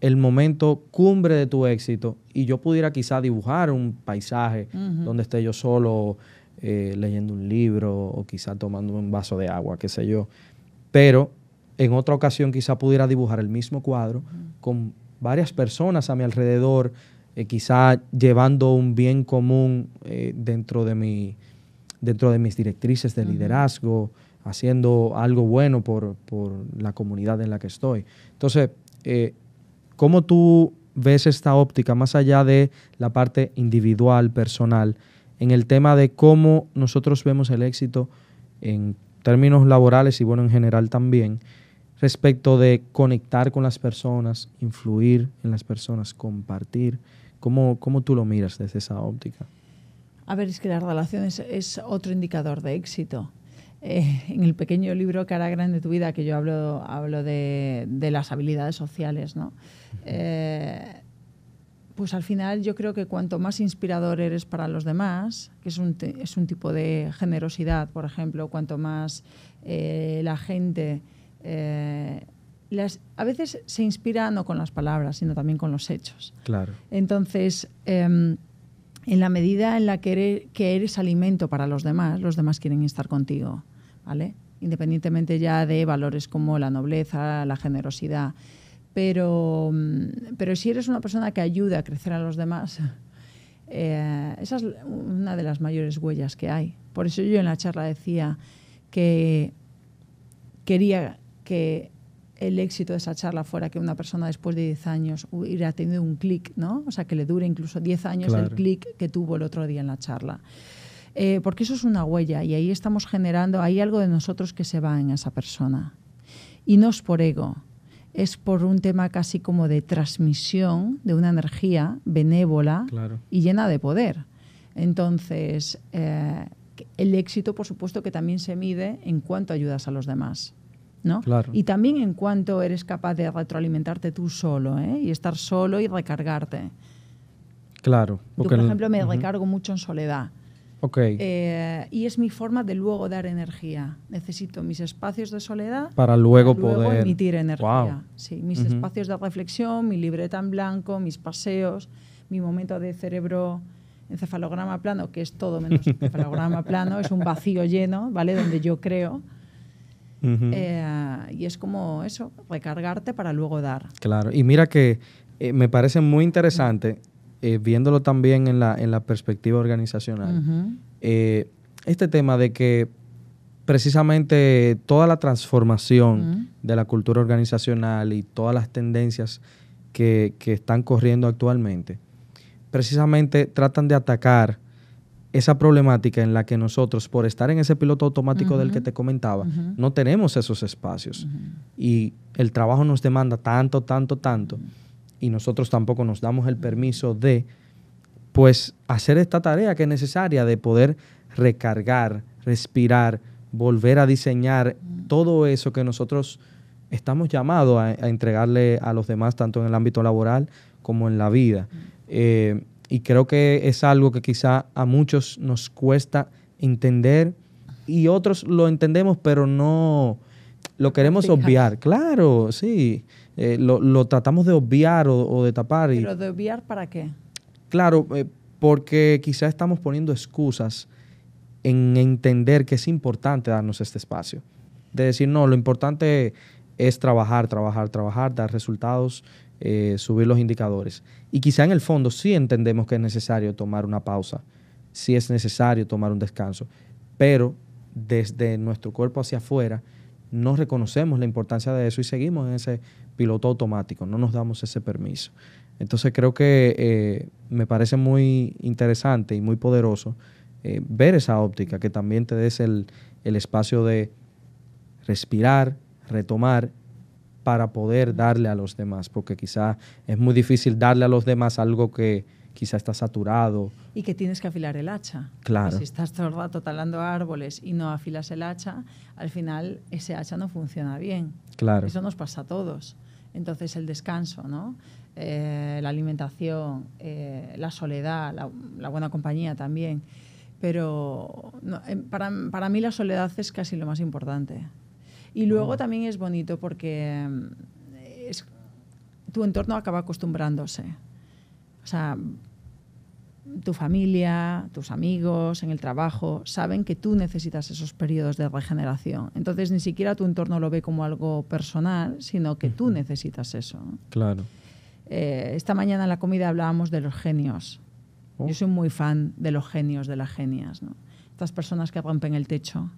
el momento cumbre de tu éxito y yo pudiera quizá dibujar un paisaje donde esté yo solo eh, leyendo un libro o quizá tomando un vaso de agua, qué sé yo. Pero en otra ocasión quizá pudiera dibujar el mismo cuadro con varias personas a mi alrededor, eh, quizá llevando un bien común dentro de mi, dentro de mis directrices de liderazgo, haciendo algo bueno por, la comunidad en la que estoy. Entonces, eh, ¿cómo tú ves esta óptica más allá de la parte individual, personal, en el tema de cómo nosotros vemos el éxito en términos laborales y bueno, en general también, respecto de conectar con las personas, influir en las personas, compartir? ¿Cómo, cómo tú lo miras desde esa óptica? A ver, es que las relaciones es otro indicador de éxito. Eh, en el pequeño libro Cara Grande de tu vida, que yo hablo, hablo de, las habilidades sociales, ¿no? Eh, pues al final yo creo que cuanto más inspirador eres para los demás, que es un, es un tipo de generosidad, por ejemplo, cuanto más eh, la gente... las, a veces se inspira no con las palabras, sino también con los hechos. Claro. Entonces, em, en la medida en la que eres, alimento para los demás, los demás quieren estar contigo, ¿vale? Independientemente ya de valores como la nobleza, la generosidad. Pero, mm, pero si eres una persona que ayuda a crecer a los demás, eh, esa es una de las mayores huellas que hay. Por eso yo en la charla decía que quería que el éxito de esa charla fuera que una persona después de 10 años hubiera tenido un clic, ¿no? O sea, que le dure incluso 10 años el clic que tuvo el otro día en la charla. Eh, porque eso es una huella y ahí estamos generando, hay algo de nosotros que se va en esa persona. Y no es por ego, es por un tema casi como de transmisión de una energía benévola y llena de poder. Entonces, eh, el éxito, por supuesto, que también se mide en cuánto ayudas a los demás. Y también en cuanto eres capaz de retroalimentarte tú solo ¿eh? y estar solo y recargarte. Claro. Porque yo, por ejemplo, me recargo mucho en soledad. Okay. Eh, y es mi forma de luego dar energía. Necesito mis espacios de soledad para luego, poder emitir energía. Sí, mis espacios de reflexión, mi libreta en blanco, mis paseos, mi momento de cerebro encefalograma plano, que es todo menos encefalograma plano, es un vacío lleno, ¿vale? Donde yo creo. Eh, y es como eso, recargarte para luego dar. Claro, y mira que eh, me parece muy interesante, eh, viéndolo también en la, en la perspectiva organizacional, este tema de que precisamente toda la transformación de la cultura organizacional y todas las tendencias que, que están corriendo actualmente, precisamente tratan de atacar esa problemática en la que nosotros, por estar en ese piloto automático del que te comentaba, no tenemos esos espacios. Y el trabajo nos demanda tanto, tanto, tanto, y nosotros tampoco nos damos el permiso de, pues, hacer esta tarea que es necesaria de poder recargar, respirar, volver a diseñar todo eso que nosotros estamos llamados a, entregarle a los demás, tanto en el ámbito laboral como en la vida. Y creo que es algo que quizá a muchos nos cuesta entender y otros lo entendemos, pero no lo queremos obviar. Claro, sí. Eh, lo, tratamos de obviar o, de tapar. Y, ¿Pero de obviar para qué? Claro, eh, porque quizá estamos poniendo excusas en entender que es importante darnos este espacio. De decir, no, lo importante es trabajar, trabajar, trabajar, dar resultados, eh, subir los indicadores. Y quizá en el fondo sí entendemos que es necesario tomar una pausa, sí es necesario tomar un descanso, pero desde nuestro cuerpo hacia afuera no reconocemos la importancia de eso y seguimos en ese piloto automático, no nos damos ese permiso. Entonces creo que eh, me parece muy interesante y muy poderoso eh, ver esa óptica, que también te des el, el espacio de respirar, retomar para poder darle a los demás, porque quizá es muy difícil darle a los demás algo que quizá está saturado. Y que tienes que afilar el hacha. Claro. si estás todo el rato talando árboles y no afilas el hacha, al final ese hacha no funciona bien. Claro. Eso nos pasa a todos. Entonces el descanso, ¿no? Eh, la alimentación, eh, la soledad, la, buena compañía también. Pero em, para mí la soledad es casi lo más importante. Y luego ah. también es bonito porque mm, tu entorno acaba acostumbrándose. O sea, tu familia, tus amigos, en el trabajo, saben que tú necesitas esos periodos de regeneración. Entonces ni siquiera tu entorno lo ve como algo personal, sino que tú necesitas eso. Claro. Eh, esta mañana en la comida hablábamos de los genios. Yo oh. soy muy fan de los genios, de las genias. ¿no? Estas personas que rompen el techo,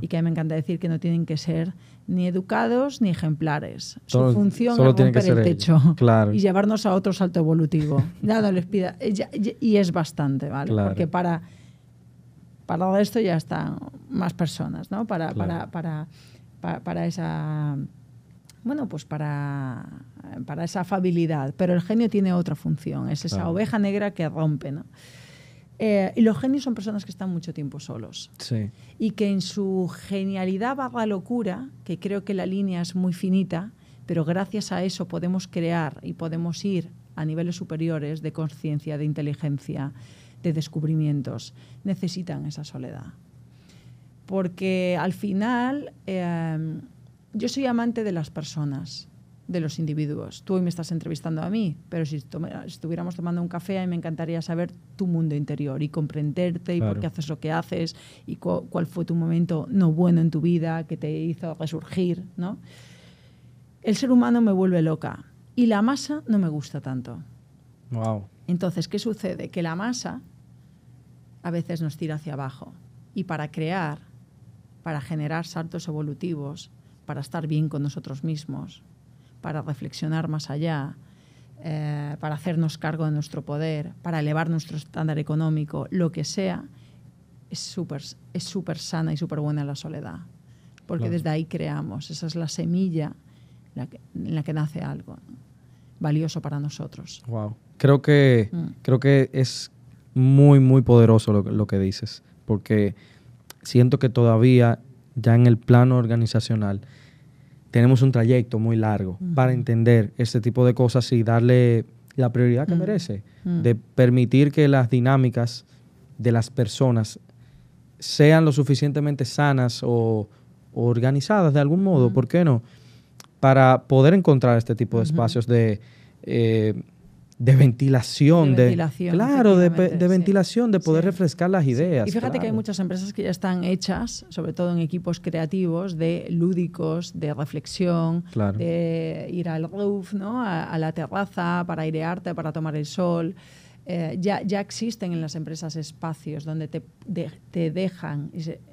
y que a mí me encanta decir que no tienen que ser ni educados ni ejemplares. Su función es romper el techo y llevarnos a otro salto evolutivo. Nada les pida. Y es bastante, ¿vale? Porque para, para esto ya están más personas, ¿no? Para, para, para, para esa bueno, pues para, esa afabilidad, pero el genio tiene otra función, es esa oveja negra que rompe, ¿no? Eh, y los genios son personas que están mucho tiempo solos. Sí. Y que en su genialidad la locura, que creo que la línea es muy finita, pero gracias a eso podemos crear y podemos ir a niveles superiores de conciencia, de inteligencia, de descubrimientos. Necesitan esa soledad. Porque al final eh, yo soy amante de las personas de los individuos. Tú hoy me estás entrevistando a mí, pero si, estuviéramos tomando un café, a me encantaría saber tu mundo interior y comprenderte y por qué haces lo que haces y cuál fue tu momento no bueno en tu vida que te hizo resurgir. ¿no? El ser humano me vuelve loca y la masa no me gusta tanto. Wow. Entonces, ¿qué sucede? Que la masa a veces nos tira hacia abajo y para crear, para generar saltos evolutivos, para estar bien con nosotros mismos, para reflexionar más allá, eh, para hacernos cargo de nuestro poder, para elevar nuestro estándar económico, lo que sea, es súper es super sana y súper buena la soledad. Porque desde ahí creamos, esa es la semilla en la que nace algo valioso para nosotros. Wow. Creo que, mm. creo que es muy, muy poderoso lo, lo que dices, porque siento que todavía, ya en el plano organizacional, tenemos un trayecto muy largo para entender este tipo de cosas y darle la prioridad que merece, de permitir que las dinámicas de las personas sean lo suficientemente sanas o, organizadas de algún modo, ¿por qué no? Para poder encontrar este tipo de espacios de... Eh, de ventilación, de, claro, de, ventilación, de poder refrescar las ideas. Y fíjate que hay muchas empresas que ya están hechas, sobre todo en equipos creativos, de lúdicos, de reflexión, de ir al roof, ¿no? a, la terraza para airearte, para tomar el sol. Eh, ya, ya existen en las empresas espacios donde te, te dejan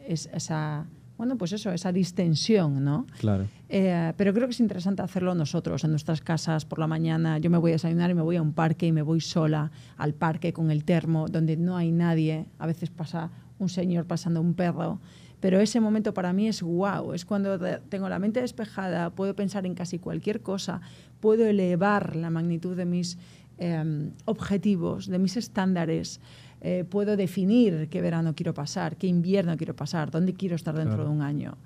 esa, bueno, pues eso, esa distensión, ¿no? Claro. Eh, pero creo que es interesante hacerlo nosotros, en nuestras casas, por la mañana. Yo me voy a desayunar y me voy a un parque y me voy sola al parque con el termo, donde no hay nadie. A veces pasa un señor pasando un perro. Pero ese momento para mí es wow, es cuando tengo la mente despejada, puedo pensar en casi cualquier cosa, puedo elevar la magnitud de mis em, objetivos, de mis estándares. Eh, puedo definir qué verano quiero pasar, qué invierno quiero pasar, dónde quiero estar dentro de un año.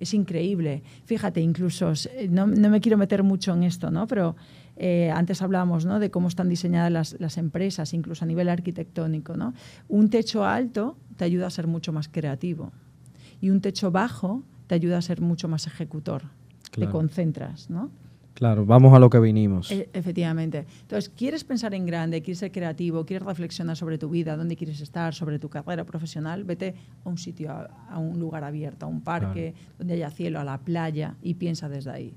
Es increíble. Fíjate, incluso, eh, no, me quiero meter mucho en esto, ¿no? Pero eh, antes hablábamos ¿no? de cómo están diseñadas las, empresas, incluso a nivel arquitectónico. ¿no? Un techo alto te ayuda a ser mucho más creativo y un techo bajo te ayuda a ser mucho más ejecutor. Te concentras, ¿no? Claro, vamos a lo que vinimos. E, efectivamente. Entonces, ¿quieres pensar en grande? ¿Quieres ser creativo? ¿Quieres reflexionar sobre tu vida? ¿Dónde quieres estar? ¿Sobre tu carrera profesional? Vete a un sitio, a, un lugar abierto, a un parque donde haya cielo, a la playa y piensa desde ahí.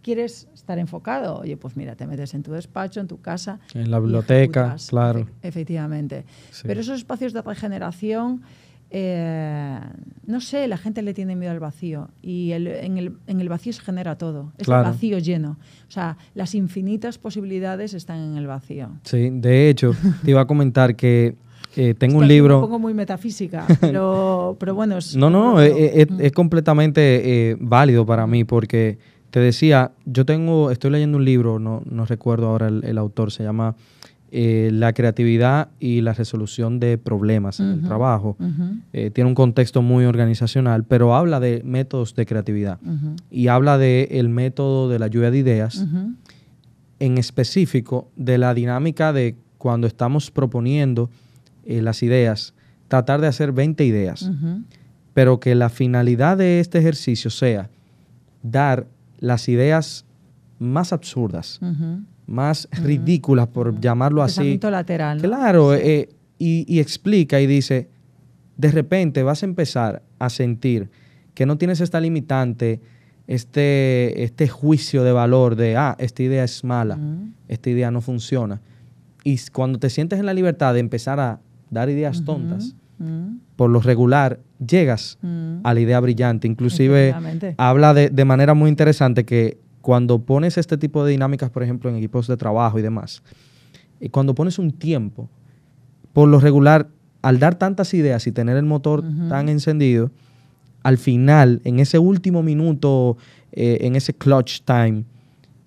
¿Quieres estar enfocado? Oye, pues mira, te metes en tu despacho, en tu casa. En la biblioteca, claro. E, efectivamente. Pero esos espacios de regeneración eh, no sé, la gente le tiene miedo al vacío y en, el, vacío se genera todo. Es el vacío lleno. O sea, las infinitas posibilidades están en el vacío. Sí, de hecho, te iba a comentar que eh, tengo un libro. Un poco muy metafísica, pero, pero bueno. no, no, eh, mm. Es, completamente válido para mí porque te decía, yo tengo, estoy leyendo un libro, no, no recuerdo ahora el autor, se llama eh, la creatividad y la resolución de problemas en el trabajo. Eh, tiene un contexto muy organizacional, pero habla de métodos de creatividad y habla del el método de la lluvia de ideas, en específico de la dinámica de cuando estamos proponiendo eh, las ideas, tratar de hacer 20 ideas, pero que la finalidad de este ejercicio sea dar las ideas más absurdas más ridículas, por llamarlo así. lateral. Claro, eh, y, explica y dice, de repente vas a empezar a sentir que no tienes esta limitante, este, este juicio de valor de, ah, esta idea es mala, esta idea no funciona. Y cuando te sientes en la libertad de empezar a dar ideas tontas, por lo regular llegas a la idea brillante. Inclusive habla de, de, manera muy interesante que cuando pones este tipo de dinámicas, por ejemplo, en equipos de trabajo y demás, y eh, cuando pones un tiempo, por lo regular, al dar tantas ideas y tener el motor tan encendido, al final, en ese último minuto, eh, en ese clutch time,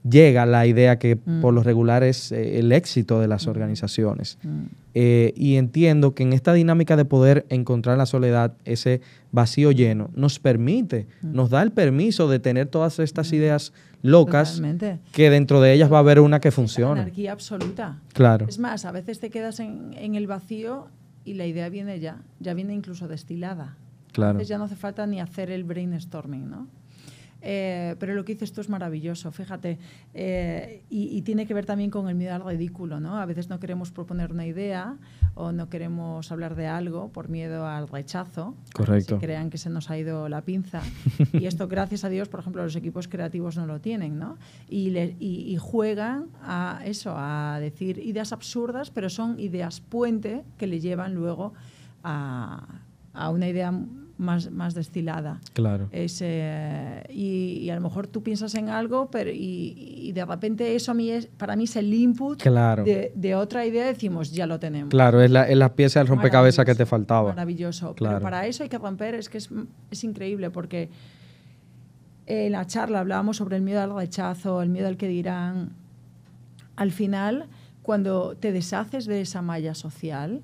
llega la idea que mm. por lo regular es eh, el éxito de las mm. organizaciones. Mm. Eh, y entiendo que en esta dinámica de poder encontrar la soledad, ese vacío lleno, nos permite, mm. nos da el permiso de tener todas estas mm. ideas locas que dentro de ellas va a haber una que funcione. Anarquía absoluta. Claro. Es más, a veces te quedas en, el vacío y la idea viene ya, ya viene incluso destilada. Claro. Entonces ya no hace falta ni hacer el brainstorming, ¿no? Eh, pero lo que dices esto es maravilloso, fíjate. Eh, y, tiene que ver también con el miedo al ridículo, ¿no? A veces no queremos proponer una idea o no queremos hablar de algo por miedo al rechazo. Correcto. Que crean que se nos ha ido la pinza. y esto, gracias a Dios, por ejemplo, los equipos creativos no lo tienen, ¿no? Y, le, juegan a eso, a decir ideas absurdas, pero son ideas puente que le llevan luego a, a una idea más, más destilada. Claro. Eh, y, a lo mejor tú piensas en algo pero y, de repente eso a mí para mí es el input de, otra idea, decimos, ya lo tenemos. Claro, es la, es pieza del rompecabezas que te faltaba. Maravilloso. Claro. para eso hay que romper, es que es increíble porque eh, en la charla hablábamos sobre el miedo al rechazo, el miedo al que dirán. Al final, cuando te deshaces de esa malla social,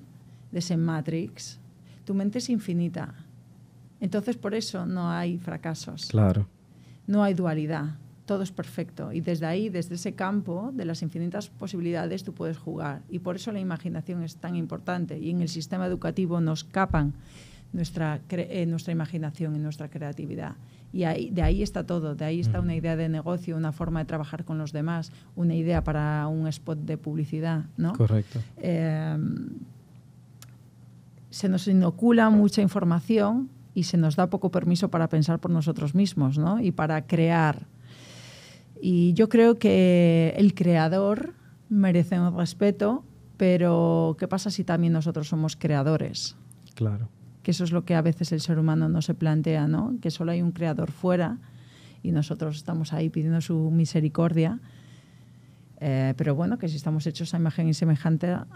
de ese matrix, tu mente es infinita entonces, por eso no hay fracasos. Claro. No hay dualidad. Todo es perfecto. Y desde ahí, desde ese campo de las infinitas posibilidades, tú puedes jugar. Y por eso la imaginación es tan importante. Y en el sistema educativo nos capan nuestra, eh, imaginación y nuestra creatividad. Y de ahí está todo, de ahí está una idea de negocio, una forma de trabajar con los demás, una idea para un spot de publicidad, ¿no? Correcto. Eh, se nos inocula mucha información y se nos da poco permiso para pensar por nosotros mismos y para crear. Y yo creo que el creador merece un respeto, pero ¿qué pasa si también nosotros somos creadores? Claro. Que eso es lo que a veces el ser humano no se plantea, ¿no? Que solo hay un creador fuera y nosotros estamos ahí pidiendo su misericordia eh, pero bueno, que si estamos hechos a imagen y semejanza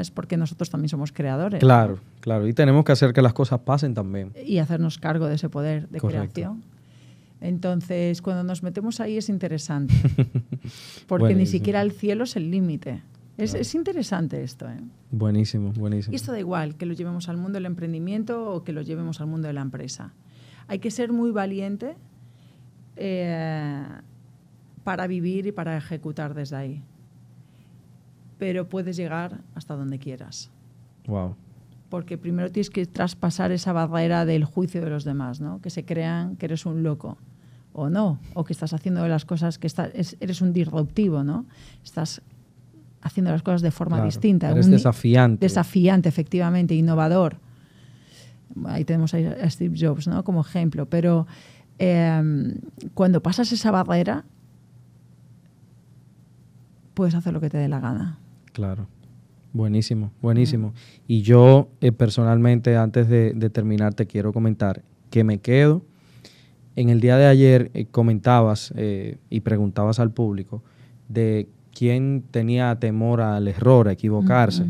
es porque nosotros también somos creadores. Claro, claro. Y tenemos que hacer que las cosas pasen también. Y hacernos cargo de ese poder de creación. Entonces, cuando nos metemos ahí es interesante, porque ni siquiera el cielo es el límite. Es, es, interesante esto. ¿eh? Buenísimo, buenísimo. Y esto da igual, que lo llevemos al mundo del emprendimiento o que lo llevemos al mundo de la empresa. Hay que ser muy valiente. Eh, para vivir y para ejecutar desde ahí. Pero puedes llegar hasta donde quieras. Wow. Porque primero tienes que traspasar esa barrera del juicio de los demás, ¿no? Que se crean que eres un loco o no, o que estás haciendo las cosas que eres un disruptivo, ¿no? Estás haciendo las cosas de forma distinta. Eres desafiante. Desafiante, efectivamente, innovador. Ahí tenemos a Steve Jobs, ¿no? Como ejemplo, pero em, cuando pasas esa barrera puedes hacer lo que te dé la gana. Claro. Buenísimo, buenísimo. Y yo eh, personalmente, antes de, terminar, te quiero comentar que me quedo. En el día de ayer eh, comentabas eh, y preguntabas al público de quién tenía temor al error, a equivocarse.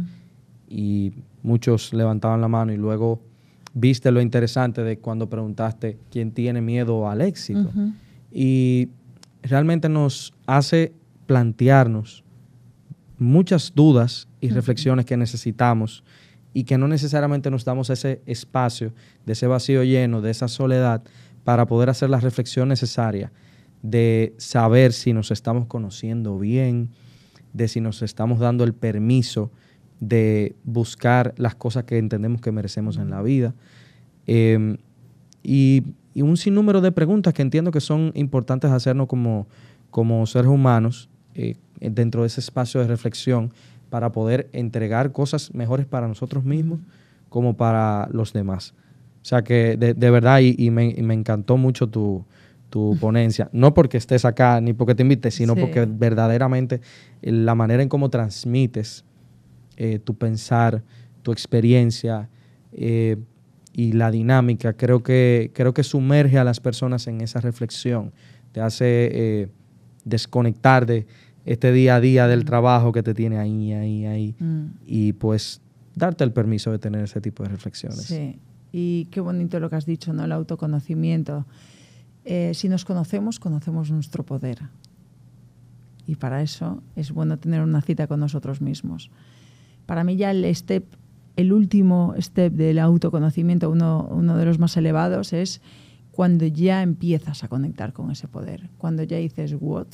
Y muchos levantaban la mano y luego viste lo interesante de cuando preguntaste quién tiene miedo al éxito. Y realmente nos hace plantearnos muchas dudas y reflexiones que necesitamos y que no necesariamente nos damos ese espacio, de ese vacío lleno, de esa soledad, para poder hacer la reflexión necesaria de saber si nos estamos conociendo bien, de si nos estamos dando el permiso de buscar las cosas que entendemos que merecemos en la vida. Em, y, un sinnúmero de preguntas que entiendo que son importantes hacernos como, como seres humanos eh, dentro de ese espacio de reflexión para poder entregar cosas mejores para nosotros mismos como para los demás. O sea que de, verdad, y, me, encantó mucho tu, ponencia. No porque estés acá ni porque te invites, sino porque verdaderamente eh, la manera en cómo transmites eh, tu pensar, tu experiencia y la dinámica, creo que, creo que sumerge a las personas en esa reflexión. Te hace desconectar de este día a día del mm. trabajo que te tiene ahí, ahí, ahí. Mm. Y pues darte el permiso de tener ese tipo de reflexiones. Sí, y qué bonito lo que has dicho, ¿no? El autoconocimiento. Eh, si nos conocemos, conocemos nuestro poder. Y para eso es bueno tener una cita con nosotros mismos. Para mí ya el step, el último step del autoconocimiento, uno, uno de los más elevados, es cuando ya empiezas a conectar con ese poder, cuando ya dices, what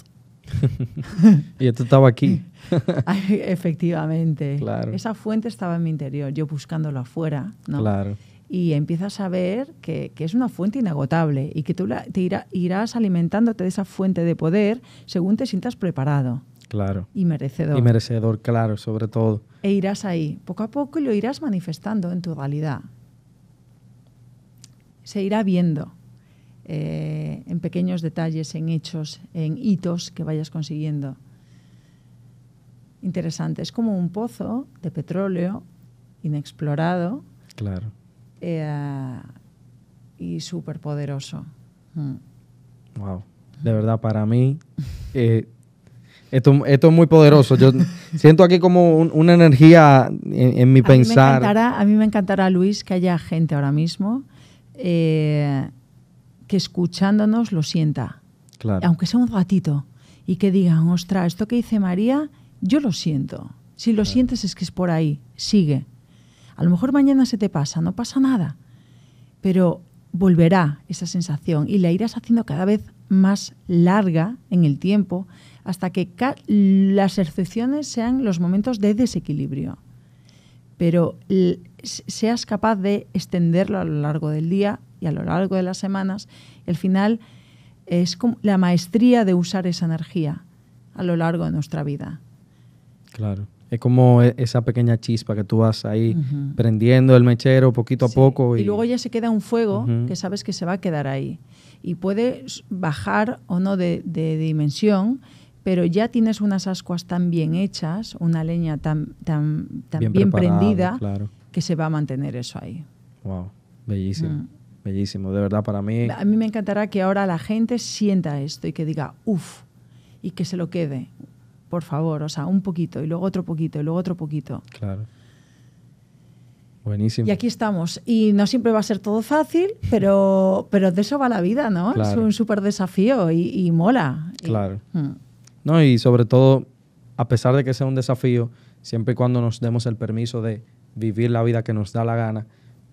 y esto estaba aquí. efectivamente. Esa fuente estaba en mi interior, yo buscándola afuera. ¿no? Y empiezas a ver que, es una fuente inagotable y que tú irás alimentándote de esa fuente de poder según te sientas preparado. Claro. Y merecedor. Y merecedor, claro, sobre todo. E irás ahí, poco a poco, y lo irás manifestando en tu realidad. Se irá viendo. Eh, en pequeños detalles, en hechos, en hitos que vayas consiguiendo. Interesante, es como un pozo de petróleo inexplorado. Claro. Eh, y súper poderoso. Mm. Wow. De verdad, para mí, eh, esto, es muy poderoso. Yo siento aquí como una energía en, mi pensar. a mí me encantará, Luis, que haya gente ahora mismo eh, que escuchándonos lo sienta. Claro. Aunque sea un gatito Y que digan, ostra, esto que dice María, yo lo siento. Si lo sientes es que es por ahí. Sigue. A lo mejor mañana se te pasa, no pasa nada. Pero volverá esa sensación y la irás haciendo cada vez más larga en el tiempo hasta que las excepciones sean los momentos de desequilibrio. Pero seas capaz de extenderlo a lo largo del día y a lo largo de las semanas, el final es como la maestría de usar esa energía a lo largo de nuestra vida. Claro. Es como e-, esa pequeña chispa que tú vas ahí prendiendo el mechero poquito a poco. Y... luego ya se queda un fuego que sabes que se va a quedar ahí. Y puedes bajar o no de, dimensión, pero ya tienes unas ascuas tan bien hechas, una leña tan, tan, bien, prendida, que se va a mantener eso ahí. Wow, bellísimo. Mm. Bellísimo, de verdad para mí. A mí me encantará que ahora la gente sienta esto y que diga, uff, y que se lo quede, por favor, o sea, un poquito y luego otro poquito y luego otro poquito. Claro. Buenísimo. Y aquí estamos. Y no siempre va a ser todo fácil, pero, pero de eso va la vida, ¿no? Es un súper desafío y, mola. Claro. Mm. No, y sobre todo, a pesar de que sea un desafío, siempre y cuando nos demos el permiso de vivir la vida que nos da la gana,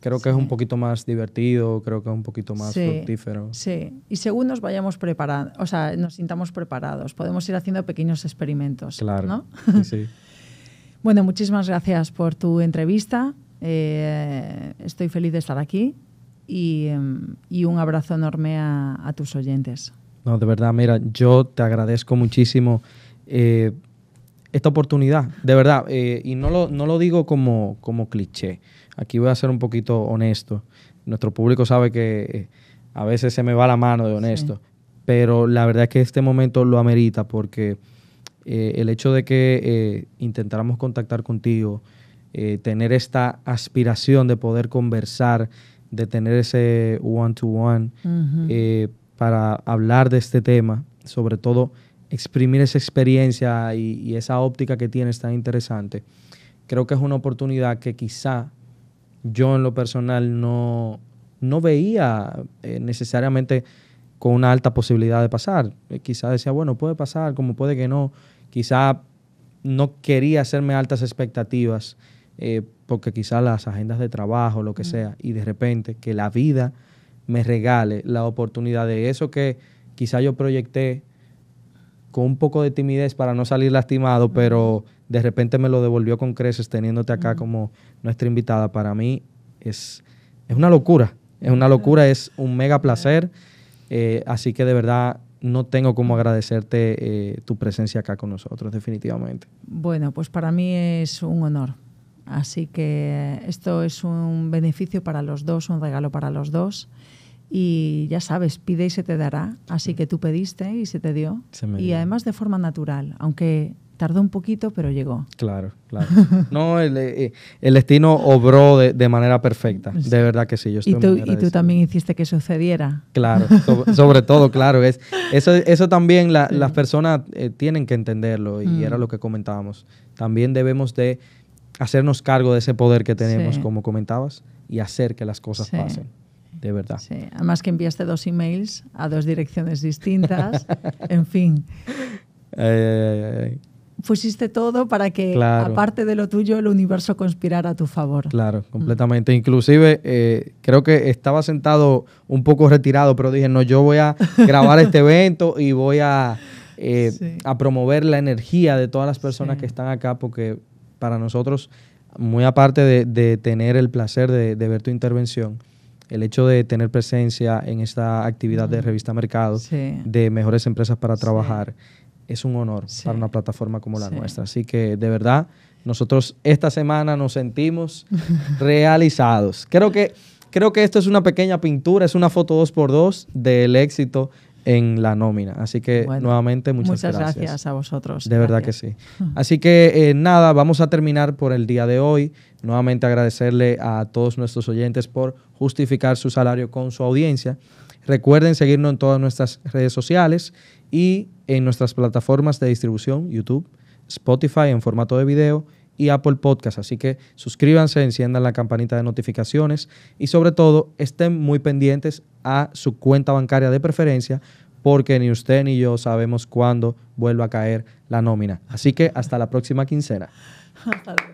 Creo que es un poquito más divertido, creo que es un poquito más fructífero. Sí, y según nos vayamos preparando, o sea, nos sintamos preparados, podemos ir haciendo pequeños experimentos. Claro. Sí, bueno, muchísimas gracias por tu entrevista. Eh, estoy feliz de estar aquí y, mm, un abrazo enorme a, tus oyentes. No, de verdad, mira, yo te agradezco muchísimo. Eh, esta oportunidad, de verdad, eh, y no lo, no lo digo como, como cliché, aquí voy a ser un poquito honesto, nuestro público sabe que eh, a veces se me va la mano de honesto, pero la verdad es que este momento lo amerita porque eh, el hecho de que intentáramos contactar contigo, tener esta aspiración de poder conversar, de tener ese one-to-one para hablar de este tema, sobre todo exprimir esa experiencia y, esa óptica que tienes tan interesante, creo que es una oportunidad que quizá yo en lo personal no, no veía eh, necesariamente con una alta posibilidad de pasar. Eh, quizá decía, bueno, puede pasar, como puede que no. Quizá no quería hacerme altas expectativas, eh, porque quizá las agendas de trabajo, lo que sea, y de repente que la vida me regale la oportunidad de eso que quizá yo proyecté con un poco de timidez para no salir lastimado, pero de repente me lo devolvió con creces teniéndote acá como nuestra invitada. Para mí es, es una locura, es una locura, es un mega placer. Eh, así que de verdad no tengo cómo agradecerte eh, tu presencia acá con nosotros, definitivamente. Bueno, pues para mí es un honor. Así que esto es un beneficio para los dos, un regalo para los dos. Y ya sabes, pide y se te dará. Así que tú pediste y se te dio. y además de forma natural, aunque tardó un poquito, pero llegó. Claro, claro. No, eh, eh, el, destino obró de, manera perfecta. De verdad que sí. Yo estoy y tú, y tú también hiciste que sucediera. Claro, sobre, todo, claro. Es, eso, eso también las personas eh, tienen que entenderlo y mm. era lo que comentábamos. También debemos de hacernos cargo de ese poder que tenemos, como comentabas, y hacer que las cosas pasen de verdad. Sí, además que enviaste dos emails a dos direcciones distintas, en fin. Pusiste todo para que, aparte de lo tuyo, el universo conspirara a tu favor. Claro, mm. completamente. Inclusive, eh, creo que estaba sentado un poco retirado, pero dije, no, yo voy a grabar este evento y voy a, eh, a promover la energía de todas las personas que están acá, porque para nosotros, muy aparte de, tener el placer de, de ver tu intervención, el hecho de tener presencia en esta actividad de revista Mercado, de mejores empresas para trabajar, es un honor para una plataforma como la nuestra. Así que de verdad, nosotros esta semana nos sentimos realizados. Creo que, creo que esto es una pequeña pintura, es una foto 2 por dos del éxito en la nómina. Así que nuevamente muchas, muchas gracias. a vosotros. De verdad que sí. Así que eh, nada, vamos a terminar por el día de hoy. Nuevamente agradecerle a todos nuestros oyentes por justificar su salario con su audiencia. Recuerden seguirnos en todas nuestras redes sociales y en nuestras plataformas de distribución, YouTube, Spotify en formato de video y Apple Podcast. Así que suscríbanse, enciendan la campanita de notificaciones y sobre todo estén muy pendientes a su cuenta bancaria de preferencia porque ni usted ni yo sabemos cuándo vuelva a caer la nómina. Así que hasta la próxima quincena.